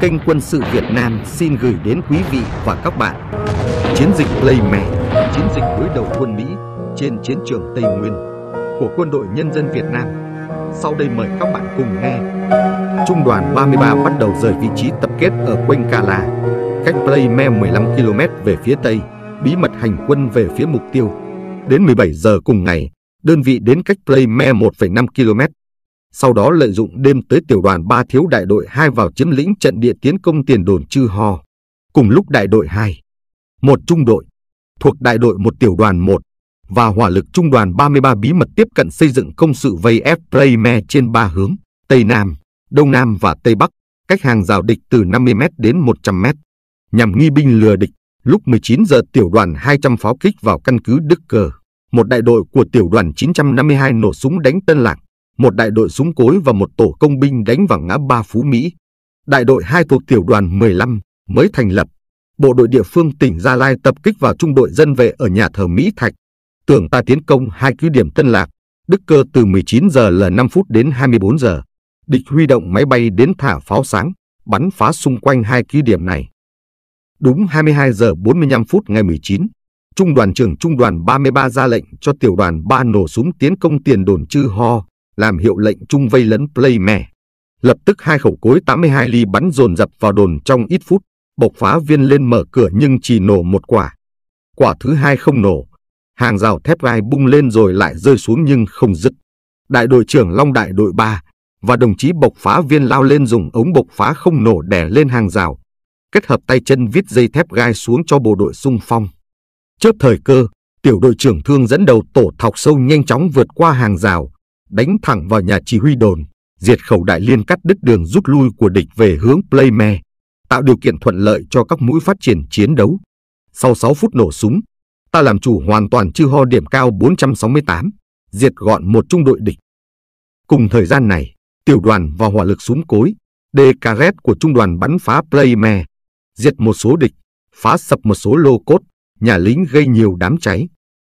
kênh Quân sự Việt Nam xin gửi đến quý vị và các bạn Chiến dịch Lây Mè, chiến dịch đối đầu quân Mỹ trên chiến trường Tây Nguyên của quân đội nhân dân Việt Nam. Sau đây mời các bạn cùng nghe. Trung đoàn 33 bắt đầu rời vị trí tập kết ở quanh La, cách Play Me 15 km về phía Tây, bí mật hành quân về phía mục tiêu. Đến 17 giờ cùng ngày, đơn vị đến cách Play Me 1,5 km sau đó lợi dụng đêm tới tiểu đoàn 3 thiếu đại đội 2 vào chiếm lĩnh trận địa tiến công tiền đồn chư ho. Cùng lúc đại đội 2, một trung đội, thuộc đại đội một tiểu đoàn 1 và hỏa lực trung đoàn 33 bí mật tiếp cận xây dựng công sự vây ép Preyme trên ba hướng, Tây Nam, Đông Nam và Tây Bắc, cách hàng rào địch từ 50m đến 100m, nhằm nghi binh lừa địch. Lúc 19 giờ tiểu đoàn 200 pháo kích vào căn cứ Đức Cờ, một đại đội của tiểu đoàn 952 nổ súng đánh Tân Lạc, một đại đội súng cối và một tổ công binh đánh vào ngã ba Phú Mỹ. Đại đội 2 thuộc tiểu đoàn 15 mới thành lập. Bộ đội địa phương tỉnh Gia Lai tập kích vào trung đội dân vệ ở nhà thờ Mỹ Thạch. Tưởng ta tiến công hai cứ điểm Tân Lạc, Đức Cơ từ 19 giờ là 5 phút đến 24 giờ. Địch huy động máy bay đến thả pháo sáng, bắn phá xung quanh hai cứ điểm này. Đúng 22 giờ 45 phút ngày 19, Trung đoàn trưởng Trung đoàn 33 ra lệnh cho tiểu đoàn 3 nổ súng tiến công tiền đồn Chư Ho, làm hiệu lệnh chung vây lấn Playmare. Lập tức hai khẩu cối 82 ly bắn dồn dập vào đồn trong ít phút, bộc phá viên lên mở cửa nhưng chỉ nổ một quả. Quả thứ hai không nổ, hàng rào thép gai bung lên rồi lại rơi xuống nhưng không dứt. Đại đội trưởng Long đại đội 3 và đồng chí bộc phá viên lao lên dùng ống bộc phá không nổ đè lên hàng rào, kết hợp tay chân vít dây thép gai xuống cho bộ đội xung phong. Chớp thời cơ, tiểu đội trưởng thương dẫn đầu tổ thọc sâu nhanh chóng vượt qua hàng rào, đánh thẳng vào nhà chỉ huy đồn, diệt khẩu đại liên cắt đứt đường rút lui của địch về hướng Playme, tạo điều kiện thuận lợi cho các mũi phát triển chiến đấu. Sau 6 phút nổ súng, ta làm chủ hoàn toàn chư ho điểm cao 468, diệt gọn một trung đội địch. Cùng thời gian này, tiểu đoàn và hỏa lực súng cối, DKZ của trung đoàn bắn phá Playme, diệt một số địch, phá sập một số lô cốt, nhà lính gây nhiều đám cháy.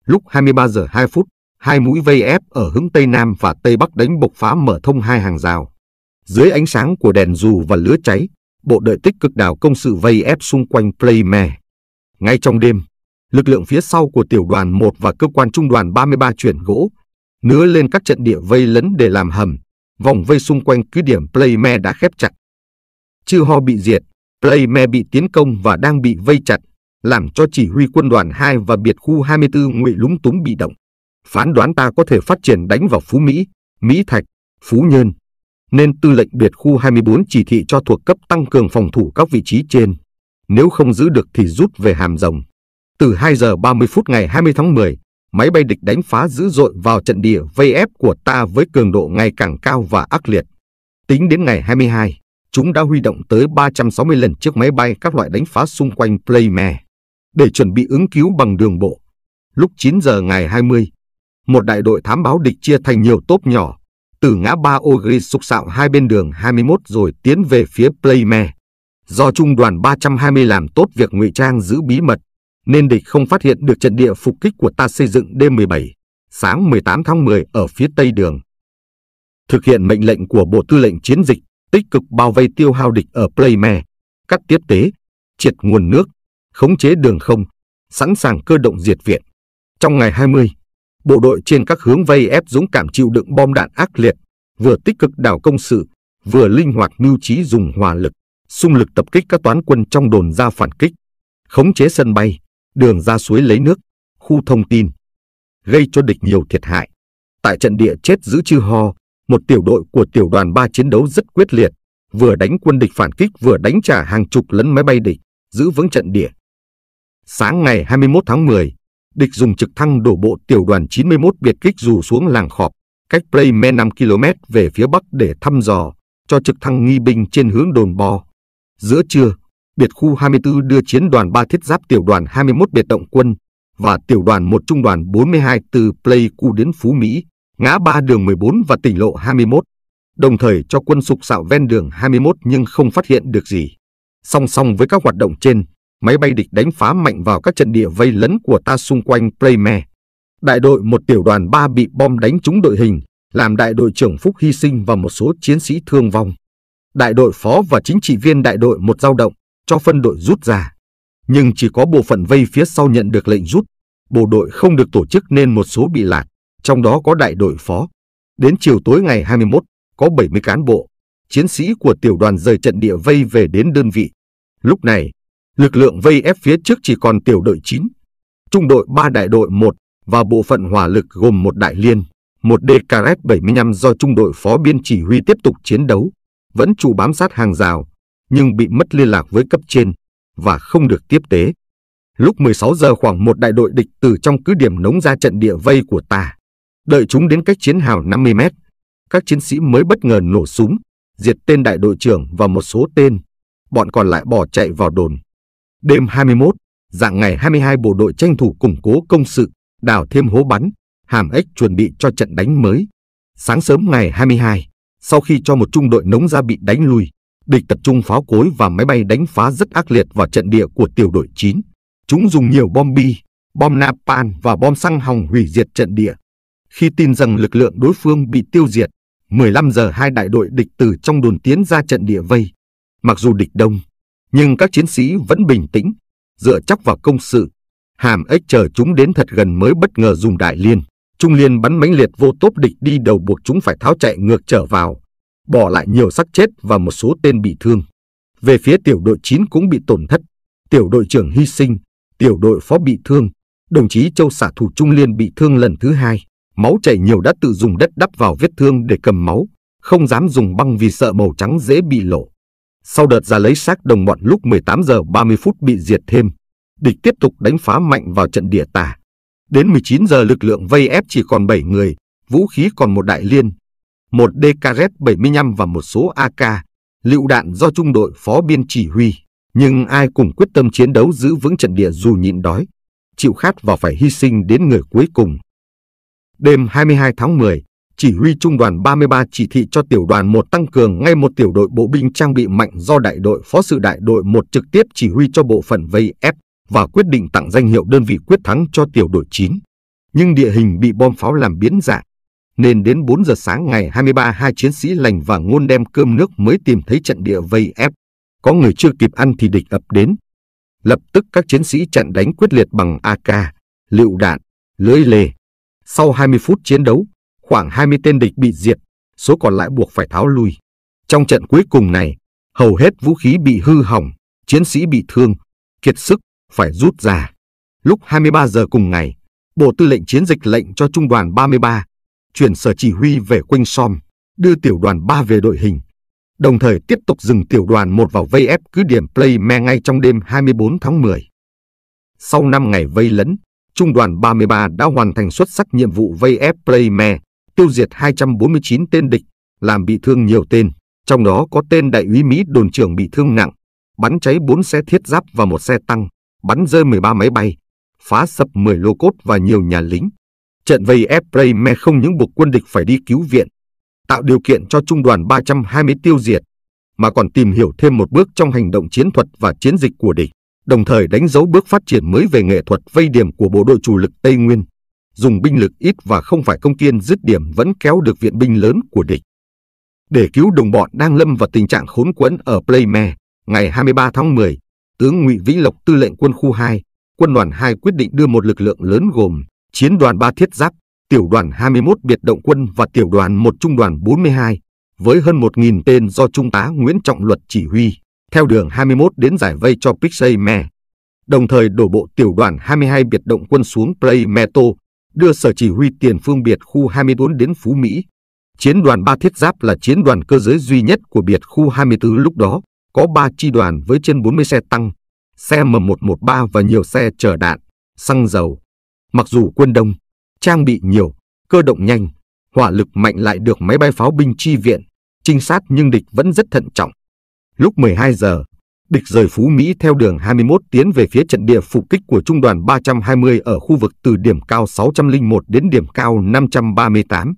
Lúc 23 giờ 2 phút, hai mũi vây ép ở hướng Tây Nam và Tây Bắc đánh bộc phá mở thông hai hàng rào. Dưới ánh sáng của đèn dù và lửa cháy, bộ đội tích cực đảo công sự vây ép xung quanh Playme. Ngay trong đêm, lực lượng phía sau của tiểu đoàn 1 và cơ quan trung đoàn 33 chuyển gỗ, nứa lên các trận địa vây lấn để làm hầm, vòng vây xung quanh cứ điểm Playme đã khép chặt. Chư ho bị diệt, Playme bị tiến công và đang bị vây chặt, làm cho chỉ huy quân đoàn 2 và biệt khu 24 ngụy lúng túng bị động phán đoán ta có thể phát triển đánh vào Phú Mỹ, Mỹ Thạch, Phú Nhơn, nên tư lệnh biệt khu 24 chỉ thị cho thuộc cấp tăng cường phòng thủ các vị trí trên, nếu không giữ được thì rút về hàm rồng. Từ 2 giờ 30 phút ngày 20 tháng 10, máy bay địch đánh phá dữ dội vào trận địa VF của ta với cường độ ngày càng cao và ác liệt. Tính đến ngày 22, chúng đã huy động tới 360 lần chiếc máy bay các loại đánh phá xung quanh Playmare để chuẩn bị ứng cứu bằng đường bộ. Lúc 9 giờ ngày 20, một đại đội thám báo địch chia thành nhiều tốp nhỏ, từ ngã ba Ogri sục sạo hai bên đường 21 rồi tiến về phía Playme. Do trung đoàn 320 làm tốt việc ngụy trang giữ bí mật, nên địch không phát hiện được trận địa phục kích của ta xây dựng đêm 17, sáng 18 tháng 10 ở phía tây đường. Thực hiện mệnh lệnh của Bộ Tư lệnh Chiến dịch, tích cực bao vây tiêu hao địch ở Playme, cắt tiếp tế, triệt nguồn nước, khống chế đường không, sẵn sàng cơ động diệt viện. Trong ngày 20, bộ đội trên các hướng vây ép dũng cảm chịu đựng bom đạn ác liệt, vừa tích cực đảo công sự, vừa linh hoạt mưu trí dùng hòa lực, xung lực tập kích các toán quân trong đồn ra phản kích, khống chế sân bay, đường ra suối lấy nước, khu thông tin, gây cho địch nhiều thiệt hại. Tại trận địa chết giữ chư ho, một tiểu đội của tiểu đoàn 3 chiến đấu rất quyết liệt, vừa đánh quân địch phản kích vừa đánh trả hàng chục lấn máy bay địch, giữ vững trận địa. Sáng ngày 21 tháng 10, địch dùng trực thăng đổ bộ tiểu đoàn 91 biệt kích dù xuống làng khọp, cách Playme 5 km về phía bắc để thăm dò, cho trực thăng nghi binh trên hướng đồn bò. Giữa trưa, biệt khu 24 đưa chiến đoàn 3 thiết giáp tiểu đoàn 21 biệt động quân và tiểu đoàn 1 trung đoàn 42 từ Pleiku đến Phú Mỹ, ngã ba đường 14 và tỉnh lộ 21, đồng thời cho quân sục xạo ven đường 21 nhưng không phát hiện được gì. Song song với các hoạt động trên, máy bay địch đánh phá mạnh vào các trận địa vây lấn của ta xung quanh Pleyme. Đại đội một tiểu đoàn 3 bị bom đánh trúng đội hình, làm đại đội trưởng Phúc hy sinh và một số chiến sĩ thương vong. Đại đội phó và chính trị viên đại đội một giao động, cho phân đội rút ra. Nhưng chỉ có bộ phận vây phía sau nhận được lệnh rút, bộ đội không được tổ chức nên một số bị lạc, trong đó có đại đội phó. Đến chiều tối ngày 21, có 70 cán bộ, chiến sĩ của tiểu đoàn rời trận địa vây về đến đơn vị. Lúc này, Lực lượng vây ép phía trước chỉ còn tiểu đội 9, trung đội 3 đại đội 1 và bộ phận hỏa lực gồm một đại liên, một DKS 75 do trung đội phó biên chỉ huy tiếp tục chiến đấu, vẫn trụ bám sát hàng rào, nhưng bị mất liên lạc với cấp trên và không được tiếp tế. Lúc 16 giờ khoảng một đại đội địch từ trong cứ điểm nống ra trận địa vây của ta. Đợi chúng đến cách chiến hào 50 mét, các chiến sĩ mới bất ngờ nổ súng, diệt tên đại đội trưởng và một số tên. Bọn còn lại bỏ chạy vào đồn. Đêm 21, dạng ngày 22 bộ đội tranh thủ củng cố công sự, đào thêm hố bắn, hàm ếch chuẩn bị cho trận đánh mới. Sáng sớm ngày 22, sau khi cho một trung đội nống ra bị đánh lui, địch tập trung pháo cối và máy bay đánh phá rất ác liệt vào trận địa của tiểu đội 9. Chúng dùng nhiều bom bi, bom napalm và bom xăng hòng hủy diệt trận địa. Khi tin rằng lực lượng đối phương bị tiêu diệt, 15 giờ hai đại đội địch từ trong đồn tiến ra trận địa vây. Mặc dù địch đông, nhưng các chiến sĩ vẫn bình tĩnh, dựa chắc vào công sự. Hàm ếch chờ chúng đến thật gần mới bất ngờ dùng đại liên. Trung liên bắn mãnh liệt vô tốp địch đi đầu buộc chúng phải tháo chạy ngược trở vào, bỏ lại nhiều xác chết và một số tên bị thương. Về phía tiểu đội 9 cũng bị tổn thất, tiểu đội trưởng hy sinh, tiểu đội phó bị thương, đồng chí Châu xả thủ Trung Liên bị thương lần thứ hai. Máu chảy nhiều đã tự dùng đất đắp vào vết thương để cầm máu, không dám dùng băng vì sợ màu trắng dễ bị lộ. Sau đợt ra lấy xác đồng bọn lúc 18 giờ 30 phút bị diệt thêm, địch tiếp tục đánh phá mạnh vào trận địa tả. Đến 19 giờ lực lượng vây ép chỉ còn 7 người, vũ khí còn một đại liên, một DKZ-75 và một số AK, lựu đạn do trung đội phó biên chỉ huy. Nhưng ai cũng quyết tâm chiến đấu giữ vững trận địa dù nhịn đói, chịu khát và phải hy sinh đến người cuối cùng. Đêm 22 tháng 10, chỉ huy trung đoàn 33 chỉ thị cho tiểu đoàn 1 tăng cường ngay một tiểu đội bộ binh trang bị mạnh do đại đội phó sự đại đội 1 trực tiếp chỉ huy cho bộ phận vây ép và quyết định tặng danh hiệu đơn vị quyết thắng cho tiểu đội 9. Nhưng địa hình bị bom pháo làm biến dạng, nên đến 4 giờ sáng ngày 23 hai chiến sĩ lành và ngôn đem cơm nước mới tìm thấy trận địa vây ép. Có người chưa kịp ăn thì địch ập đến. Lập tức các chiến sĩ chặn đánh quyết liệt bằng AK, lựu đạn, lưỡi lê. Sau 20 phút chiến đấu, khoảng 20 tên địch bị diệt, số còn lại buộc phải tháo lui. Trong trận cuối cùng này, hầu hết vũ khí bị hư hỏng, chiến sĩ bị thương, kiệt sức, phải rút ra. Lúc 23 giờ cùng ngày, Bộ Tư lệnh Chiến dịch lệnh cho Trung đoàn 33 chuyển sở chỉ huy về Quanh Som, đưa tiểu đoàn 3 về đội hình, đồng thời tiếp tục dừng tiểu đoàn 1 vào vây ép cứ điểm me ngay trong đêm 24 tháng 10. Sau 5 ngày vây lấn, Trung đoàn 33 đã hoàn thành xuất sắc nhiệm vụ vây ép me tiêu diệt 249 tên địch, làm bị thương nhiều tên, trong đó có tên đại úy Mỹ đồn trưởng bị thương nặng, bắn cháy 4 xe thiết giáp và một xe tăng, bắn rơi 13 máy bay, phá sập 10 lô cốt và nhiều nhà lính. Trận vây Epreme không những buộc quân địch phải đi cứu viện, tạo điều kiện cho trung đoàn 320 tiêu diệt, mà còn tìm hiểu thêm một bước trong hành động chiến thuật và chiến dịch của địch, đồng thời đánh dấu bước phát triển mới về nghệ thuật vây điểm của bộ đội chủ lực Tây Nguyên dùng binh lực ít và không phải công kiên dứt điểm vẫn kéo được viện binh lớn của địch. Để cứu đồng bọn đang lâm vào tình trạng khốn quẫn ở Playme, ngày 23 tháng 10, tướng Ngụy Vĩ Lộc tư lệnh quân khu 2, quân đoàn 2 quyết định đưa một lực lượng lớn gồm chiến đoàn 3 thiết giáp, tiểu đoàn 21 biệt động quân và tiểu đoàn 1 trung đoàn 42, với hơn 1.000 tên do Trung tá Nguyễn Trọng Luật chỉ huy, theo đường 21 đến giải vây cho Pixay Me, đồng thời đổ bộ tiểu đoàn 22 biệt động quân xuống Play Meto đưa sở chỉ huy tiền phương biệt khu 24 đến Phú Mỹ. Chiến đoàn 3 thiết giáp là chiến đoàn cơ giới duy nhất của biệt khu 24 lúc đó, có 3 chi đoàn với trên 40 xe tăng, xe M113 và nhiều xe chở đạn, xăng dầu. Mặc dù quân đông, trang bị nhiều, cơ động nhanh, hỏa lực mạnh lại được máy bay pháo binh chi viện, trinh sát nhưng địch vẫn rất thận trọng. Lúc 12 giờ, địch rời Phú Mỹ theo đường 21 tiến về phía trận địa phục kích của trung đoàn 320 ở khu vực từ điểm cao 601 đến điểm cao 538.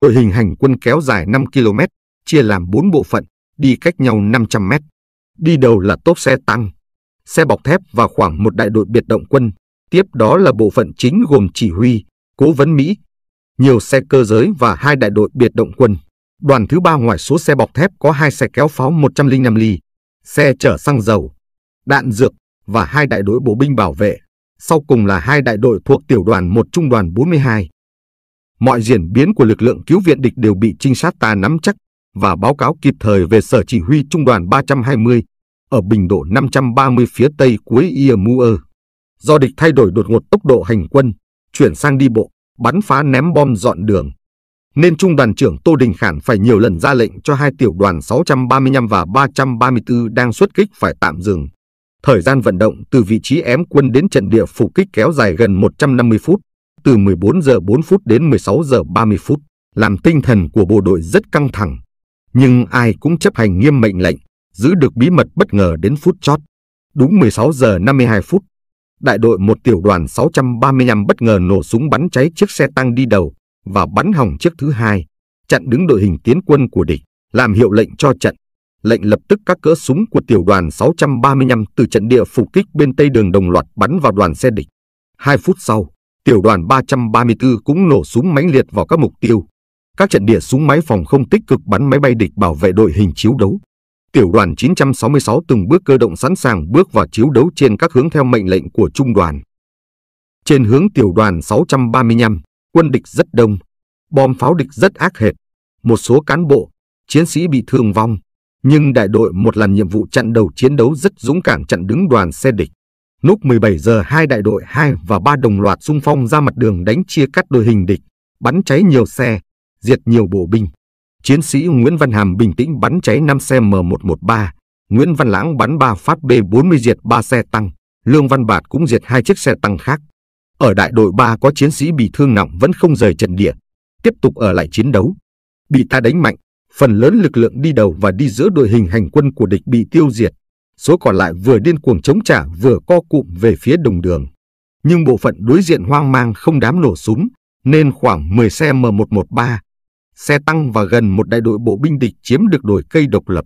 Đội hình hành quân kéo dài 5 km, chia làm 4 bộ phận, đi cách nhau 500 m. Đi đầu là tốp xe tăng, xe bọc thép và khoảng một đại đội biệt động quân. Tiếp đó là bộ phận chính gồm chỉ huy, cố vấn Mỹ, nhiều xe cơ giới và hai đại đội biệt động quân. Đoàn thứ ba ngoài số xe bọc thép có hai xe kéo pháo 105 ly, xe chở xăng dầu, đạn dược và hai đại đội bộ binh bảo vệ, sau cùng là hai đại đội thuộc tiểu đoàn 1 trung đoàn 42. Mọi diễn biến của lực lượng cứu viện địch đều bị trinh sát ta nắm chắc và báo cáo kịp thời về sở chỉ huy trung đoàn 320 ở bình độ 530 phía tây cuối Iamuơ. Do địch thay đổi đột ngột tốc độ hành quân, chuyển sang đi bộ, bắn phá ném bom dọn đường, nên Trung đoàn trưởng Tô Đình Khản phải nhiều lần ra lệnh cho hai tiểu đoàn 635 và 334 đang xuất kích phải tạm dừng. Thời gian vận động từ vị trí ém quân đến trận địa phục kích kéo dài gần 150 phút, từ 14 giờ 4 phút đến 16 giờ 30 phút, làm tinh thần của bộ đội rất căng thẳng. Nhưng ai cũng chấp hành nghiêm mệnh lệnh, giữ được bí mật bất ngờ đến phút chót. Đúng 16 giờ 52 phút, đại đội một tiểu đoàn 635 bất ngờ nổ súng bắn cháy chiếc xe tăng đi đầu, và bắn hỏng chiếc thứ hai, chặn đứng đội hình tiến quân của địch, làm hiệu lệnh cho trận. Lệnh lập tức các cỡ súng của tiểu đoàn 635 từ trận địa phục kích bên tây đường đồng loạt bắn vào đoàn xe địch. Hai phút sau, tiểu đoàn 334 cũng nổ súng mãnh liệt vào các mục tiêu. Các trận địa súng máy phòng không tích cực bắn máy bay địch bảo vệ đội hình chiếu đấu. Tiểu đoàn 966 từng bước cơ động sẵn sàng bước vào chiếu đấu trên các hướng theo mệnh lệnh của trung đoàn. Trên hướng tiểu đoàn 635, quân địch rất đông, bom pháo địch rất ác hệt, một số cán bộ, chiến sĩ bị thương vong, nhưng đại đội một lần nhiệm vụ chặn đầu chiến đấu rất dũng cảm chặn đứng đoàn xe địch. Lúc 17 giờ hai đại đội 2 và 3 đồng loạt xung phong ra mặt đường đánh chia cắt đội hình địch, bắn cháy nhiều xe, diệt nhiều bộ binh. Chiến sĩ Nguyễn Văn Hàm bình tĩnh bắn cháy 5 xe M113, Nguyễn Văn Lãng bắn 3 phát B40 diệt 3 xe tăng, Lương Văn Bạt cũng diệt hai chiếc xe tăng khác. Ở đại đội 3 có chiến sĩ bị thương nặng vẫn không rời trận địa, tiếp tục ở lại chiến đấu. Bị ta đánh mạnh, phần lớn lực lượng đi đầu và đi giữa đội hình hành quân của địch bị tiêu diệt. Số còn lại vừa điên cuồng chống trả vừa co cụm về phía đồng đường. Nhưng bộ phận đối diện hoang mang không dám nổ súng, nên khoảng 10 xe M113, xe tăng và gần một đại đội bộ binh địch chiếm được đồi cây độc lập.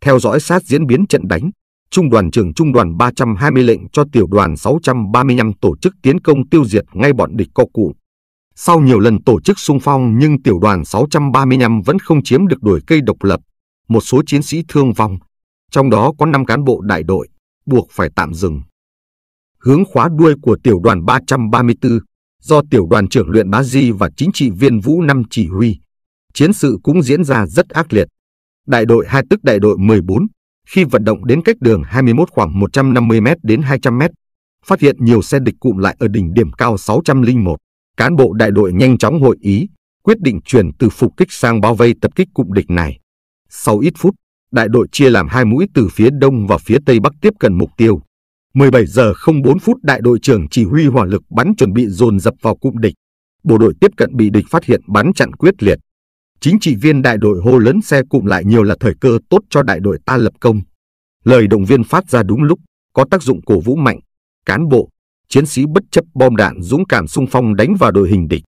Theo dõi sát diễn biến trận đánh, Trung đoàn trưởng Trung đoàn 320 lệnh cho tiểu đoàn 635 tổ chức tiến công tiêu diệt ngay bọn địch co cụ. Sau nhiều lần tổ chức xung phong nhưng tiểu đoàn 635 vẫn không chiếm được đuổi cây độc lập, một số chiến sĩ thương vong, trong đó có 5 cán bộ đại đội, buộc phải tạm dừng. Hướng khóa đuôi của tiểu đoàn 334 do tiểu đoàn trưởng luyện bá di và chính trị viên Vũ Năm chỉ huy, chiến sự cũng diễn ra rất ác liệt. Đại đội 2 tức đại đội 14 khi vận động đến cách đường 21 khoảng 150 m đến 200 m, phát hiện nhiều xe địch cụm lại ở đỉnh điểm cao 601. Cán bộ đại đội nhanh chóng hội ý, quyết định chuyển từ phục kích sang bao vây tập kích cụm địch này. Sau ít phút, đại đội chia làm hai mũi từ phía đông và phía tây bắc tiếp cận mục tiêu. 17 giờ 04 phút đại đội trưởng chỉ huy hỏa lực bắn chuẩn bị dồn dập vào cụm địch. Bộ đội tiếp cận bị địch phát hiện bắn chặn quyết liệt chính trị viên đại đội hô lớn xe cụm lại nhiều là thời cơ tốt cho đại đội ta lập công. Lời động viên phát ra đúng lúc, có tác dụng cổ vũ mạnh, cán bộ, chiến sĩ bất chấp bom đạn dũng cảm xung phong đánh vào đội hình địch.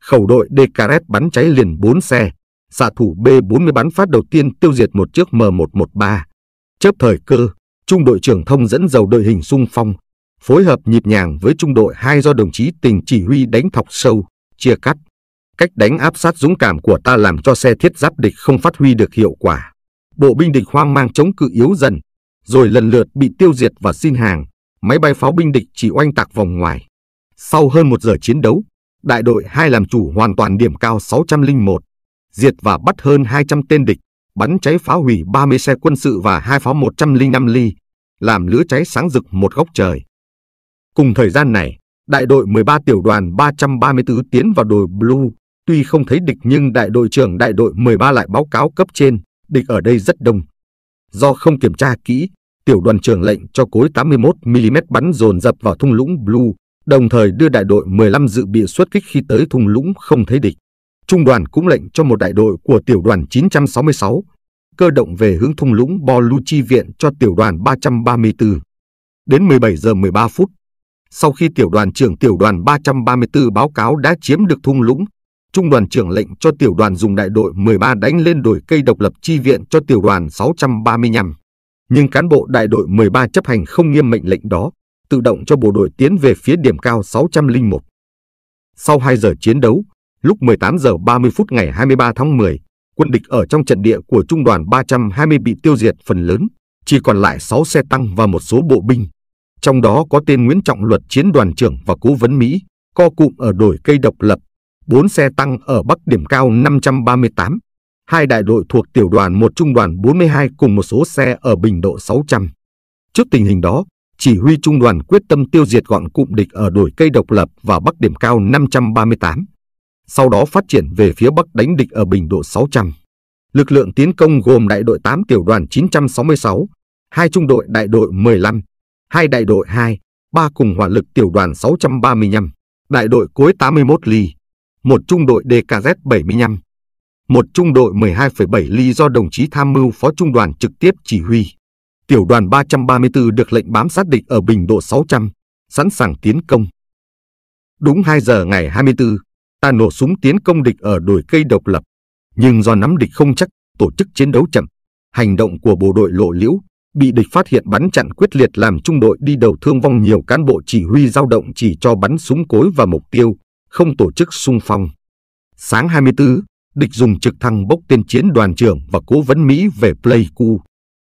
Khẩu đội Decaret bắn cháy liền 4 xe, xạ thủ B-40 bắn phát đầu tiên tiêu diệt một chiếc M113. Chấp thời cơ, trung đội trưởng thông dẫn dầu đội hình xung phong, phối hợp nhịp nhàng với trung đội 2 do đồng chí tình chỉ huy đánh thọc sâu, chia cắt. Cách đánh áp sát dũng cảm của ta làm cho xe thiết giáp địch không phát huy được hiệu quả. Bộ binh địch hoang mang chống cự yếu dần, rồi lần lượt bị tiêu diệt và xin hàng. Máy bay pháo binh địch chỉ oanh tạc vòng ngoài. Sau hơn một giờ chiến đấu, đại đội 2 làm chủ hoàn toàn điểm cao 601, diệt và bắt hơn 200 tên địch, bắn cháy phá hủy 30 xe quân sự và hai pháo 105 ly, làm lửa cháy sáng rực một góc trời. Cùng thời gian này, đại đội 13 tiểu đoàn 334 tiến vào đồi Blue, Tuy không thấy địch nhưng đại đội trưởng đại đội 13 lại báo cáo cấp trên, địch ở đây rất đông. Do không kiểm tra kỹ, tiểu đoàn trưởng lệnh cho cối 81mm bắn dồn dập vào thung lũng Blue, đồng thời đưa đại đội 15 dự bị xuất kích khi tới thung lũng không thấy địch. Trung đoàn cũng lệnh cho một đại đội của tiểu đoàn 966, cơ động về hướng thung lũng Boluchi viện cho tiểu đoàn 334. Đến 17 giờ 13 phút, sau khi tiểu đoàn trưởng tiểu đoàn 334 báo cáo đã chiếm được thung lũng, trung đoàn trưởng lệnh cho tiểu đoàn dùng đại đội 13 đánh lên đồi cây độc lập chi viện cho tiểu đoàn 635. Nhưng cán bộ đại đội 13 chấp hành không nghiêm mệnh lệnh đó, tự động cho bộ đội tiến về phía điểm cao 601. Sau 2 giờ chiến đấu, lúc 18 giờ 30 phút ngày 23 tháng 10, quân địch ở trong trận địa của trung đoàn 320 bị tiêu diệt phần lớn, chỉ còn lại 6 xe tăng và một số bộ binh. Trong đó có tên Nguyễn Trọng Luật chiến đoàn trưởng và cố vấn Mỹ, co cụm ở đồi cây độc lập 4 xe tăng ở Bắc điểm cao 538, hai đại đội thuộc tiểu đoàn một trung đoàn 42 cùng một số xe ở bình độ 600. Trước tình hình đó, chỉ huy trung đoàn quyết tâm tiêu diệt gọn cụm địch ở đồi cây độc lập và bắc điểm cao 538. Sau đó phát triển về phía bắc đánh địch ở bình độ 600. Lực lượng tiến công gồm đại đội 8 tiểu đoàn 966, hai trung đội đại đội 15, hai đại đội 2, ba cùng hỏa lực tiểu đoàn 635, đại đội cối 81 ly, một trung đội DKZ-75, một trung đội 12,7 ly do đồng chí tham mưu phó trung đoàn trực tiếp chỉ huy. Tiểu đoàn 334 được lệnh bám sát địch ở bình độ 600, sẵn sàng tiến công. Đúng 2 giờ ngày 24, ta nổ súng tiến công địch ở đồi cây độc lập, nhưng do nắm địch không chắc, tổ chức chiến đấu chậm, hành động của bộ đội lộ liễu bị địch phát hiện bắn chặn quyết liệt làm trung đội đi đầu thương vong nhiều cán bộ chỉ huy dao động chỉ cho bắn súng cối và mục tiêu, không tổ chức sung phong. Sáng 24, địch dùng trực thăng bốc tên chiến đoàn trưởng và cố vấn Mỹ về Pleiku.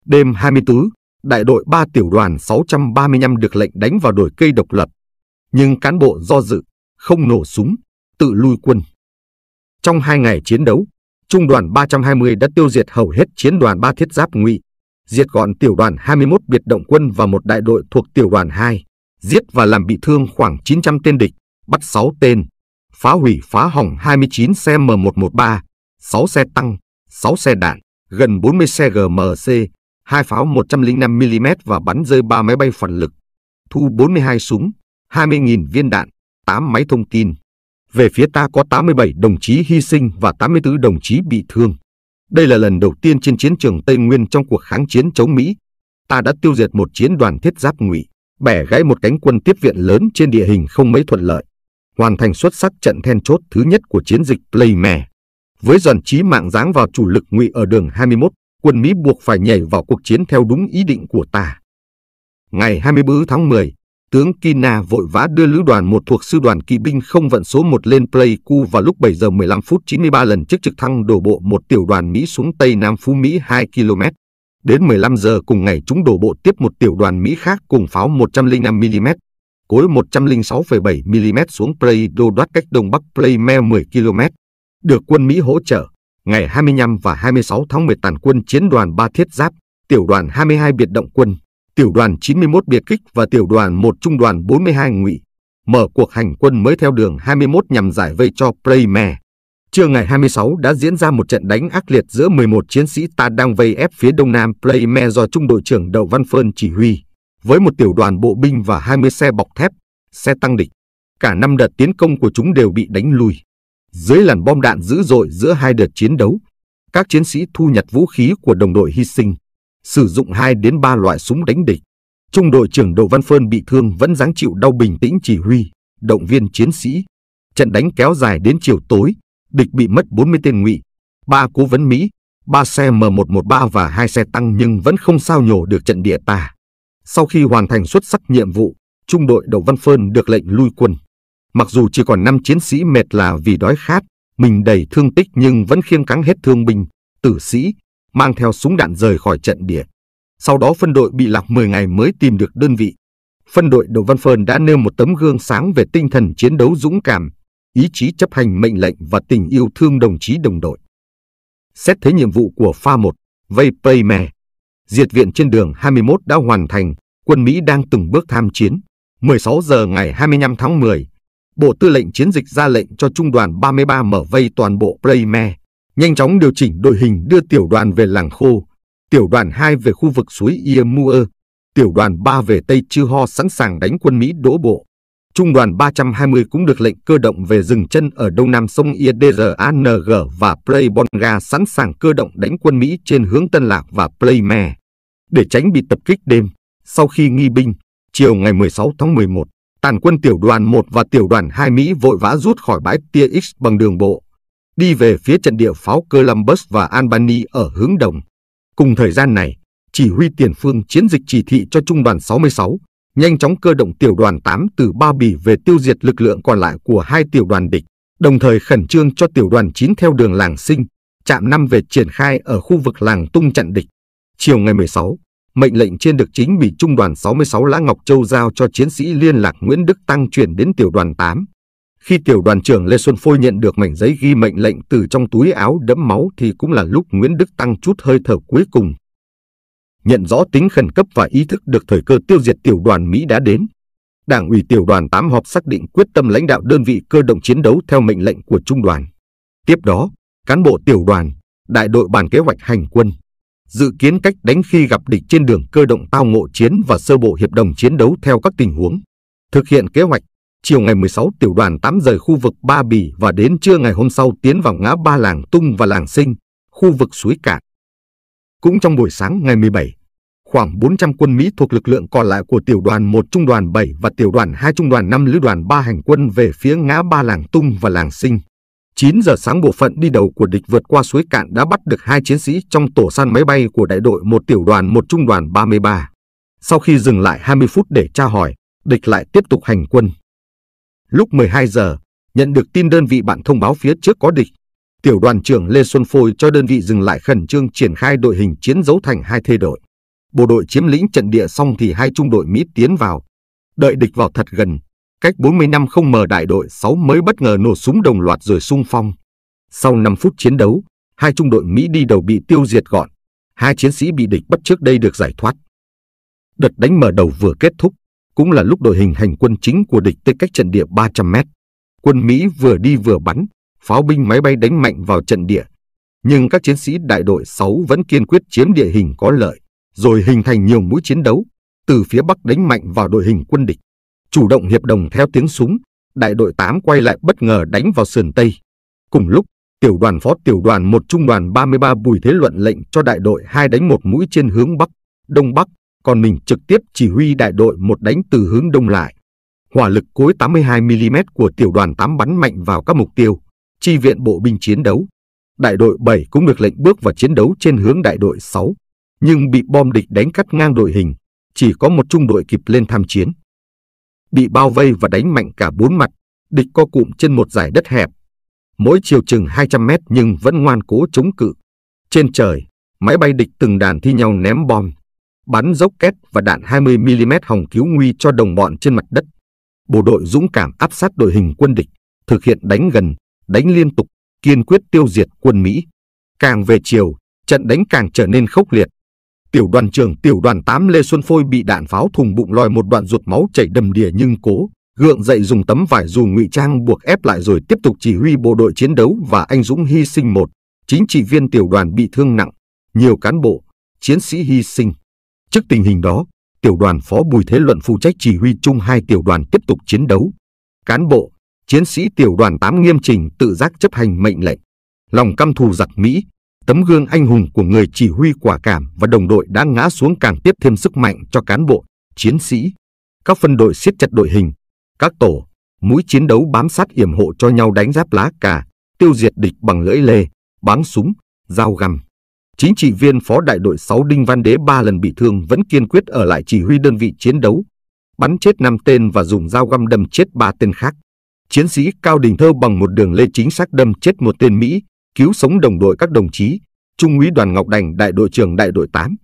Đêm 24, đại đội 3 tiểu đoàn 635 được lệnh đánh vào đồi cây độc lập. Nhưng cán bộ do dự, không nổ súng, tự lui quân. Trong hai ngày chiến đấu, Trung đoàn 320 đã tiêu diệt hầu hết chiến đoàn 3 thiết giáp ngụy, diệt gọn tiểu đoàn 21 biệt động quân và một đại đội thuộc tiểu đoàn 2, giết và làm bị thương khoảng 900 tên địch, bắt 6 tên, phá hủy phá hỏng 29 xe M113, 6 xe tăng, 6 xe đạn, gần 40 xe GMC, hai pháo 105mm và bắn rơi 3 máy bay phản lực, thu 42 súng, 20.000 viên đạn, 8 máy thông tin. Về phía ta có 87 đồng chí hy sinh và 84 đồng chí bị thương. Đây là lần đầu tiên trên chiến trường Tây Nguyên trong cuộc kháng chiến chống Mỹ. Ta đã tiêu diệt một chiến đoàn thiết giáp ngụy, bẻ gãy một cánh quân tiếp viện lớn trên địa hình không mấy thuận lợi hoàn thành xuất sắc trận then chốt thứ nhất của chiến dịch Playmare. Với dần trí mạng dáng vào chủ lực ngụy ở đường 21, quân Mỹ buộc phải nhảy vào cuộc chiến theo đúng ý định của ta. Ngày 24 tháng 10, tướng Kina vội vã đưa lữ đoàn một thuộc sư đoàn kỵ binh không vận số 1 lên Pleiku vào lúc 7 giờ 15 phút 93 lần chiếc trực thăng đổ bộ một tiểu đoàn Mỹ xuống Tây Nam Phú Mỹ 2 km. Đến 15 giờ cùng ngày chúng đổ bộ tiếp một tiểu đoàn Mỹ khác cùng pháo 105mm cối 106,7 mm xuống Pleido đoát cách đông bắc Me 10 km, được quân Mỹ hỗ trợ. Ngày 25 và 26 tháng 10 tàn quân chiến đoàn 3 thiết giáp, tiểu đoàn 22 biệt động quân, tiểu đoàn 91 biệt kích và tiểu đoàn 1 trung đoàn 42 ngụy mở cuộc hành quân mới theo đường 21 nhằm giải vây cho Me. Trưa ngày 26 đã diễn ra một trận đánh ác liệt giữa 11 chiến sĩ ta đang vây ép phía đông nam Me do Trung đội trưởng Đậu Văn Phơn chỉ huy với một tiểu đoàn bộ binh và 20 xe bọc thép, xe tăng địch. Cả năm đợt tiến công của chúng đều bị đánh lui. Dưới làn bom đạn dữ dội giữa hai đợt chiến đấu, các chiến sĩ thu nhặt vũ khí của đồng đội hy sinh, sử dụng 2 đến 3 loại súng đánh địch. Trung đội trưởng Đỗ Văn Phơn bị thương vẫn dáng chịu đau bình tĩnh chỉ huy, động viên chiến sĩ. Trận đánh kéo dài đến chiều tối, địch bị mất 40 tên ngụy, 3 cố vấn Mỹ, 3 xe M113 và 2 xe tăng nhưng vẫn không sao nhổ được trận địa ta. Sau khi hoàn thành xuất sắc nhiệm vụ, trung đội Đậu Văn Phơn được lệnh lui quân. Mặc dù chỉ còn 5 chiến sĩ mệt là vì đói khát, mình đầy thương tích nhưng vẫn khiêng cắn hết thương binh, tử sĩ, mang theo súng đạn rời khỏi trận địa. Sau đó phân đội bị lạc 10 ngày mới tìm được đơn vị. Phân đội Đậu Văn Phơn đã nêu một tấm gương sáng về tinh thần chiến đấu dũng cảm, ý chí chấp hành mệnh lệnh và tình yêu thương đồng chí đồng đội. Xét thế nhiệm vụ của pha 1, Vây Pây Mè, diệt viện trên đường 21 đã hoàn thành, quân Mỹ đang từng bước tham chiến. 16 giờ ngày 25 tháng 10, Bộ Tư lệnh Chiến dịch ra lệnh cho Trung đoàn 33 mở vây toàn bộ Bremer, nhanh chóng điều chỉnh đội hình đưa tiểu đoàn về làng khô, tiểu đoàn 2 về khu vực suối Iemua, tiểu đoàn 3 về Tây Chư Ho sẵn sàng đánh quân Mỹ đổ bộ. Trung đoàn 320 cũng được lệnh cơ động về dừng chân ở đông nam sông IDRANG và Playbonga sẵn sàng cơ động đánh quân Mỹ trên hướng Tân Lạc và Playme. Để tránh bị tập kích đêm, sau khi nghi binh, chiều ngày 16 tháng 11, tàn quân tiểu đoàn 1 và tiểu đoàn 2 Mỹ vội vã rút khỏi bãi Tia X bằng đường bộ, đi về phía trận địa pháo Columbus và Albany ở hướng đồng. Cùng thời gian này, chỉ huy tiền phương chiến dịch chỉ thị cho trung đoàn 66, nhanh chóng cơ động tiểu đoàn 8 từ Ba bì về tiêu diệt lực lượng còn lại của hai tiểu đoàn địch, đồng thời khẩn trương cho tiểu đoàn 9 theo đường làng sinh, chạm 5 về triển khai ở khu vực làng tung chặn địch. Chiều ngày 16, mệnh lệnh trên được chính bị trung đoàn 66 Lã Ngọc Châu giao cho chiến sĩ liên lạc Nguyễn Đức Tăng chuyển đến tiểu đoàn 8. Khi tiểu đoàn trưởng Lê Xuân Phôi nhận được mảnh giấy ghi mệnh lệnh từ trong túi áo đẫm máu thì cũng là lúc Nguyễn Đức Tăng chút hơi thở cuối cùng nhận rõ tính khẩn cấp và ý thức được thời cơ tiêu diệt tiểu đoàn Mỹ đã đến. Đảng ủy tiểu đoàn 8 họp xác định quyết tâm lãnh đạo đơn vị cơ động chiến đấu theo mệnh lệnh của trung đoàn. Tiếp đó, cán bộ tiểu đoàn, đại đội bàn kế hoạch hành quân, dự kiến cách đánh khi gặp địch trên đường cơ động tao ngộ chiến và sơ bộ hiệp đồng chiến đấu theo các tình huống. Thực hiện kế hoạch, chiều ngày 16 tiểu đoàn 8 rời khu vực Ba Bì và đến trưa ngày hôm sau tiến vào ngã ba làng Tung và làng Sinh, khu vực suối Cạn. Cũng trong buổi sáng ngày 17, khoảng 400 quân Mỹ thuộc lực lượng còn lại của tiểu đoàn 1 trung đoàn 7 và tiểu đoàn 2 trung đoàn 5 lữ đoàn 3 hành quân về phía ngã ba làng Tung và làng Sinh. 9 giờ sáng bộ phận đi đầu của địch vượt qua suối cạn đã bắt được hai chiến sĩ trong tổ săn máy bay của đại đội một tiểu đoàn một trung đoàn 33. Sau khi dừng lại 20 phút để tra hỏi, địch lại tiếp tục hành quân. Lúc 12 giờ, nhận được tin đơn vị bạn thông báo phía trước có địch, tiểu đoàn trưởng Lê Xuân Phôi cho đơn vị dừng lại khẩn trương triển khai đội hình chiến giấu thành hai thê đội. Bộ đội chiếm lĩnh trận địa xong thì hai trung đội Mỹ tiến vào. Đợi địch vào thật gần, cách 40 năm không mở đại đội 6 mới bất ngờ nổ súng đồng loạt rồi sung phong. Sau 5 phút chiến đấu, hai trung đội Mỹ đi đầu bị tiêu diệt gọn. Hai chiến sĩ bị địch bắt trước đây được giải thoát. Đợt đánh mở đầu vừa kết thúc, cũng là lúc đội hình hành quân chính của địch tới cách trận địa 300 mét. Quân Mỹ vừa đi vừa bắn, pháo binh máy bay đánh mạnh vào trận địa. Nhưng các chiến sĩ đại đội 6 vẫn kiên quyết chiếm địa hình có lợi, rồi hình thành nhiều mũi chiến đấu, từ phía bắc đánh mạnh vào đội hình quân địch. Chủ động hiệp đồng theo tiếng súng, đại đội 8 quay lại bất ngờ đánh vào sườn Tây. Cùng lúc, tiểu đoàn phó tiểu đoàn một trung đoàn 33 Bùi Thế Luận lệnh cho đại đội 2 đánh một mũi trên hướng Bắc, Đông Bắc, còn mình trực tiếp chỉ huy đại đội một đánh từ hướng Đông lại. Hỏa lực cối 82mm của tiểu đoàn 8 bắn mạnh vào các mục tiêu, chi viện bộ binh chiến đấu. Đại đội 7 cũng được lệnh bước vào chiến đấu trên hướng đại đội 6, nhưng bị bom địch đánh cắt ngang đội hình, chỉ có một trung đội kịp lên tham chiến. Bị bao vây và đánh mạnh cả bốn mặt, địch co cụm trên một giải đất hẹp. Mỗi chiều chừng 200 mét nhưng vẫn ngoan cố chống cự. Trên trời, máy bay địch từng đàn thi nhau ném bom, bắn dốc két và đạn 20mm hồng cứu nguy cho đồng bọn trên mặt đất. Bộ đội dũng cảm áp sát đội hình quân địch, thực hiện đánh gần, đánh liên tục, kiên quyết tiêu diệt quân Mỹ. Càng về chiều, trận đánh càng trở nên khốc liệt. Tiểu đoàn trưởng tiểu đoàn 8 Lê Xuân Phôi bị đạn pháo thùng bụng lòi một đoạn ruột máu chảy đầm đìa nhưng cố, gượng dậy dùng tấm vải dù ngụy trang buộc ép lại rồi tiếp tục chỉ huy bộ đội chiến đấu và anh dũng hy sinh một, chính trị viên tiểu đoàn bị thương nặng, nhiều cán bộ, chiến sĩ hy sinh. Trước tình hình đó, tiểu đoàn phó Bùi Thế Luận phụ trách chỉ huy chung hai tiểu đoàn tiếp tục chiến đấu. Cán bộ, chiến sĩ tiểu đoàn 8 nghiêm trình tự giác chấp hành mệnh lệnh. Lòng căm thù giặc Mỹ, tấm gương anh hùng của người chỉ huy quả cảm và đồng đội đã ngã xuống càng tiếp thêm sức mạnh cho cán bộ, chiến sĩ. Các phân đội siết chặt đội hình, các tổ, mũi chiến đấu bám sát yểm hộ cho nhau đánh giáp lá cà, tiêu diệt địch bằng lưỡi lê, báng súng, dao găm. Chính trị viên phó đại đội 6 Đinh Văn Đế ba lần bị thương vẫn kiên quyết ở lại chỉ huy đơn vị chiến đấu, bắn chết 5 tên và dùng dao găm đâm chết ba tên khác chiến sĩ Cao Đình Thơ bằng một đường lê chính xác đâm chết một tên Mỹ, cứu sống đồng đội các đồng chí, Trung úy Đoàn Ngọc Đành đại đội trưởng đại đội 8,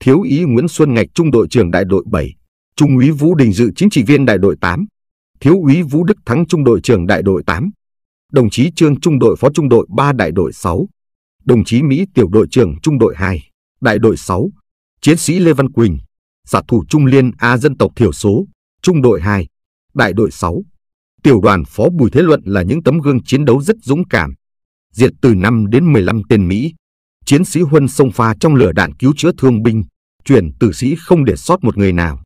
Thiếu úy Nguyễn Xuân Ngạch trung đội trưởng đại đội 7, Trung úy Vũ Đình Dự chính trị viên đại đội 8, Thiếu úy Vũ Đức Thắng trung đội trưởng đại đội 8, đồng chí Trương trung đội phó trung đội 3 đại đội 6, đồng chí Mỹ tiểu đội trưởng trung đội 2, đại đội 6, chiến sĩ Lê Văn Quỳnh, giả thủ trung liên A dân tộc thiểu số, trung đội 2, đại đội 6 tiểu đoàn phó Bùi Thế Luận là những tấm gương chiến đấu rất dũng cảm, diệt từ 5 đến 15 tên Mỹ. Chiến sĩ huân sông pha trong lửa đạn cứu chữa thương binh, truyền tử sĩ không để sót một người nào.